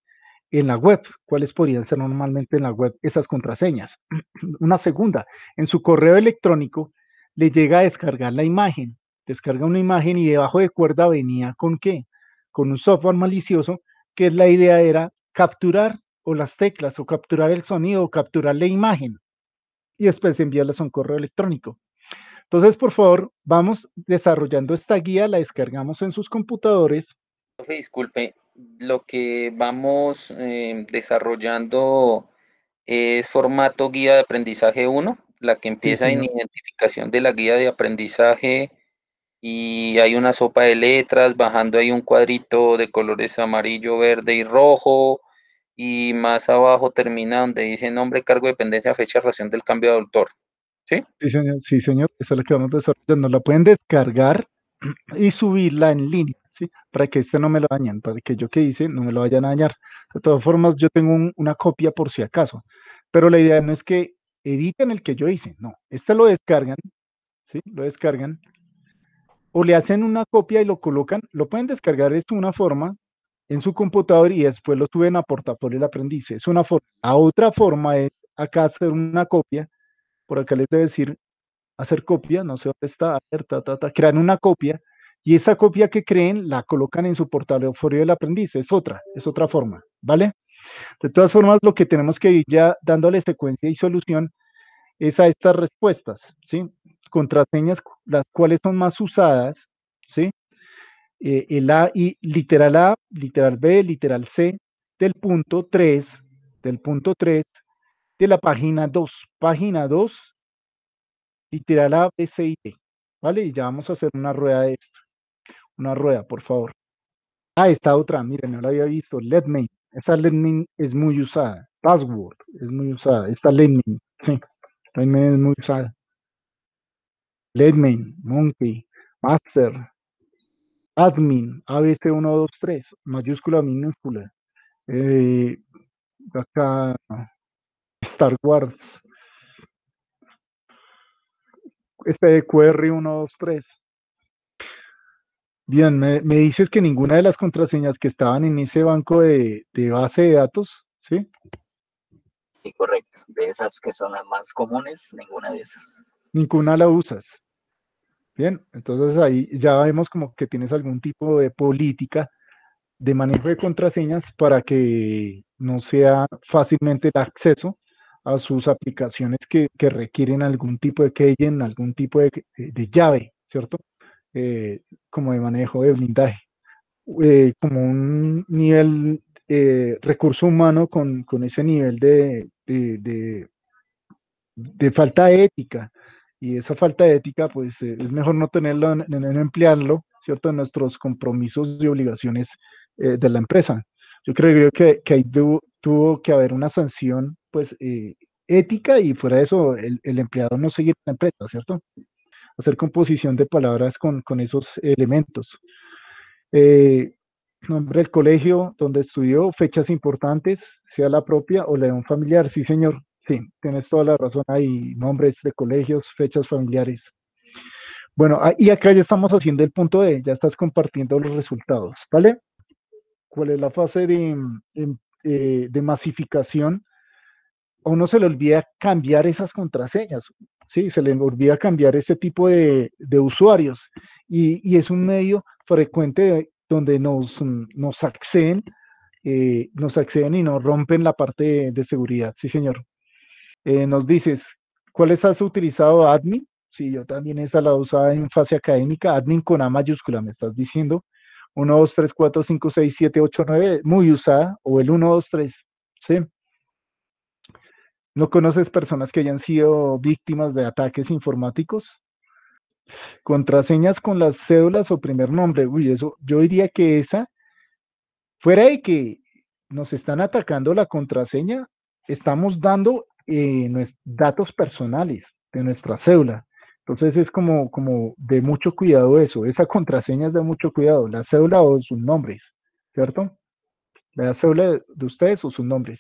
En la web, ¿cuáles podrían ser normalmente en la web esas contraseñas? Una segunda, en su correo electrónico le llega a descargar la imagen, descarga una imagen y debajo de cuerda venía con qué? Con un software malicioso que la idea era capturar o las teclas o capturar el sonido o capturar la imagen y después enviarlas a un correo electrónico. Entonces, por favor, vamos desarrollando esta guía, la descargamos en sus computadores. Disculpe, lo que vamos em, desarrollando es formato guía de aprendizaje 1, la que empieza en identificación de la guía de aprendizaje y hay una sopa de letras, bajando hay un cuadrito de colores amarillo, verde y rojo, y más abajo termina donde dice nombre, cargo, dependencia, fecha, relación del cambio de autor. ¿Sí? Sí, señor, sí, señor, esa es la que vamos desarrollando. La pueden descargar y subirla en línea, ¿sí? Para que este no me lo dañen, para que yo que hice no me lo vayan a dañar. De todas formas, yo tengo una copia por si acaso. Pero la idea no es que editen el que yo hice, no. Este lo descargan, ¿sí? Lo descargan. O le hacen una copia y lo colocan. Lo pueden descargar, de una forma, en su computador y después lo suben a portafolio el aprendiz. Es una forma. A otra forma es acá hacer una copia por acá les debe decir hacer copia, no sé dónde está, crean una copia y esa copia que creen la colocan en su portafolio del aprendiz, es otra, es otra forma, ¿vale? De todas formas, lo que tenemos que ir ya dándole secuencia y solución es a estas respuestas, ¿sí? Contraseñas, las cuales son más usadas, ¿sí? Eh, el A y literal A, literal B, literal C, del punto 3, del punto 3, de la página 2. Página 2, literal A, B, C ¿Vale? Y ya vamos a hacer una rueda de esto. Una rueda, por favor. Ah, esta otra, miren, no la había visto. main Esa LEDMAIN es muy usada. Password es muy usada. Esta LEDMAIN. Sí, LEDMAIN es muy usada. LEDMAIN, Monkey, Master, Admin, ABC123, mayúscula, minúscula. Eh, acá Star Wars. Este QR123. Bien, me, dices que ninguna de las contraseñas que estaban en ese banco de, de base de datos, ¿sí? Sí, correcto. De esas que son las más comunes, ninguna de esas. Ninguna la usas. Bien, entonces ahí ya vemos como que tienes algún tipo de política de manejo de contraseñas para que no sea fácilmente el acceso a sus aplicaciones que, que requieren algún tipo de en algún tipo de, eh, de, llave, ¿cierto? Eh, como de manejo de blindaje, eh, como un nivel recurso humano con, con ese nivel de, de, de, falta de ética. Y esa falta de ética, pues es mejor no tenerlo, no emplearlo, ¿cierto? En nuestros compromisos y obligaciones de la empresa. Yo creo que, que ahí tuvo que haber una sanción pues, eh, ética y fuera de eso, el, empleado no seguir la empresa, ¿cierto? Hacer composición de palabras con, esos elementos. Eh, nombre del colegio donde estudió, fechas importantes, sea la propia o la de un familiar. Sí, señor, sí, tienes toda la razón. Hay nombres de colegios, fechas familiares. Bueno, ah, y acá ya estamos haciendo el punto de, ya estás compartiendo los resultados, ¿vale? ¿Cuál es la fase de, de, em, em, eh, de masificación? a uno se le olvida cambiar esas contraseñas, ¿sí? se le olvida cambiar ese tipo de, de usuarios y, y, es un medio frecuente donde nos, nos acceden, eh, nos acceden y nos rompen la parte de, seguridad. Sí, señor. Eh, nos dices, ¿cuáles has utilizado admin? Sí, yo también esa la usaba en fase académica, admin con A mayúscula, me estás diciendo. 1, 2, 3, 4, 5, 6, 7, 8, 9, muy usada, o el 1, 2, 3, ¿sí? ¿No conoces personas que hayan sido víctimas de ataques informáticos? Contraseñas con las cédulas o primer nombre. Uy, eso, yo diría que esa, fuera de que nos están atacando la contraseña, estamos dando eh, datos personales de nuestra cédula. Entonces es como, como de mucho cuidado eso. Esa contraseña es de mucho cuidado, la cédula o sus nombres, ¿cierto? La cédula de ustedes o sus nombres.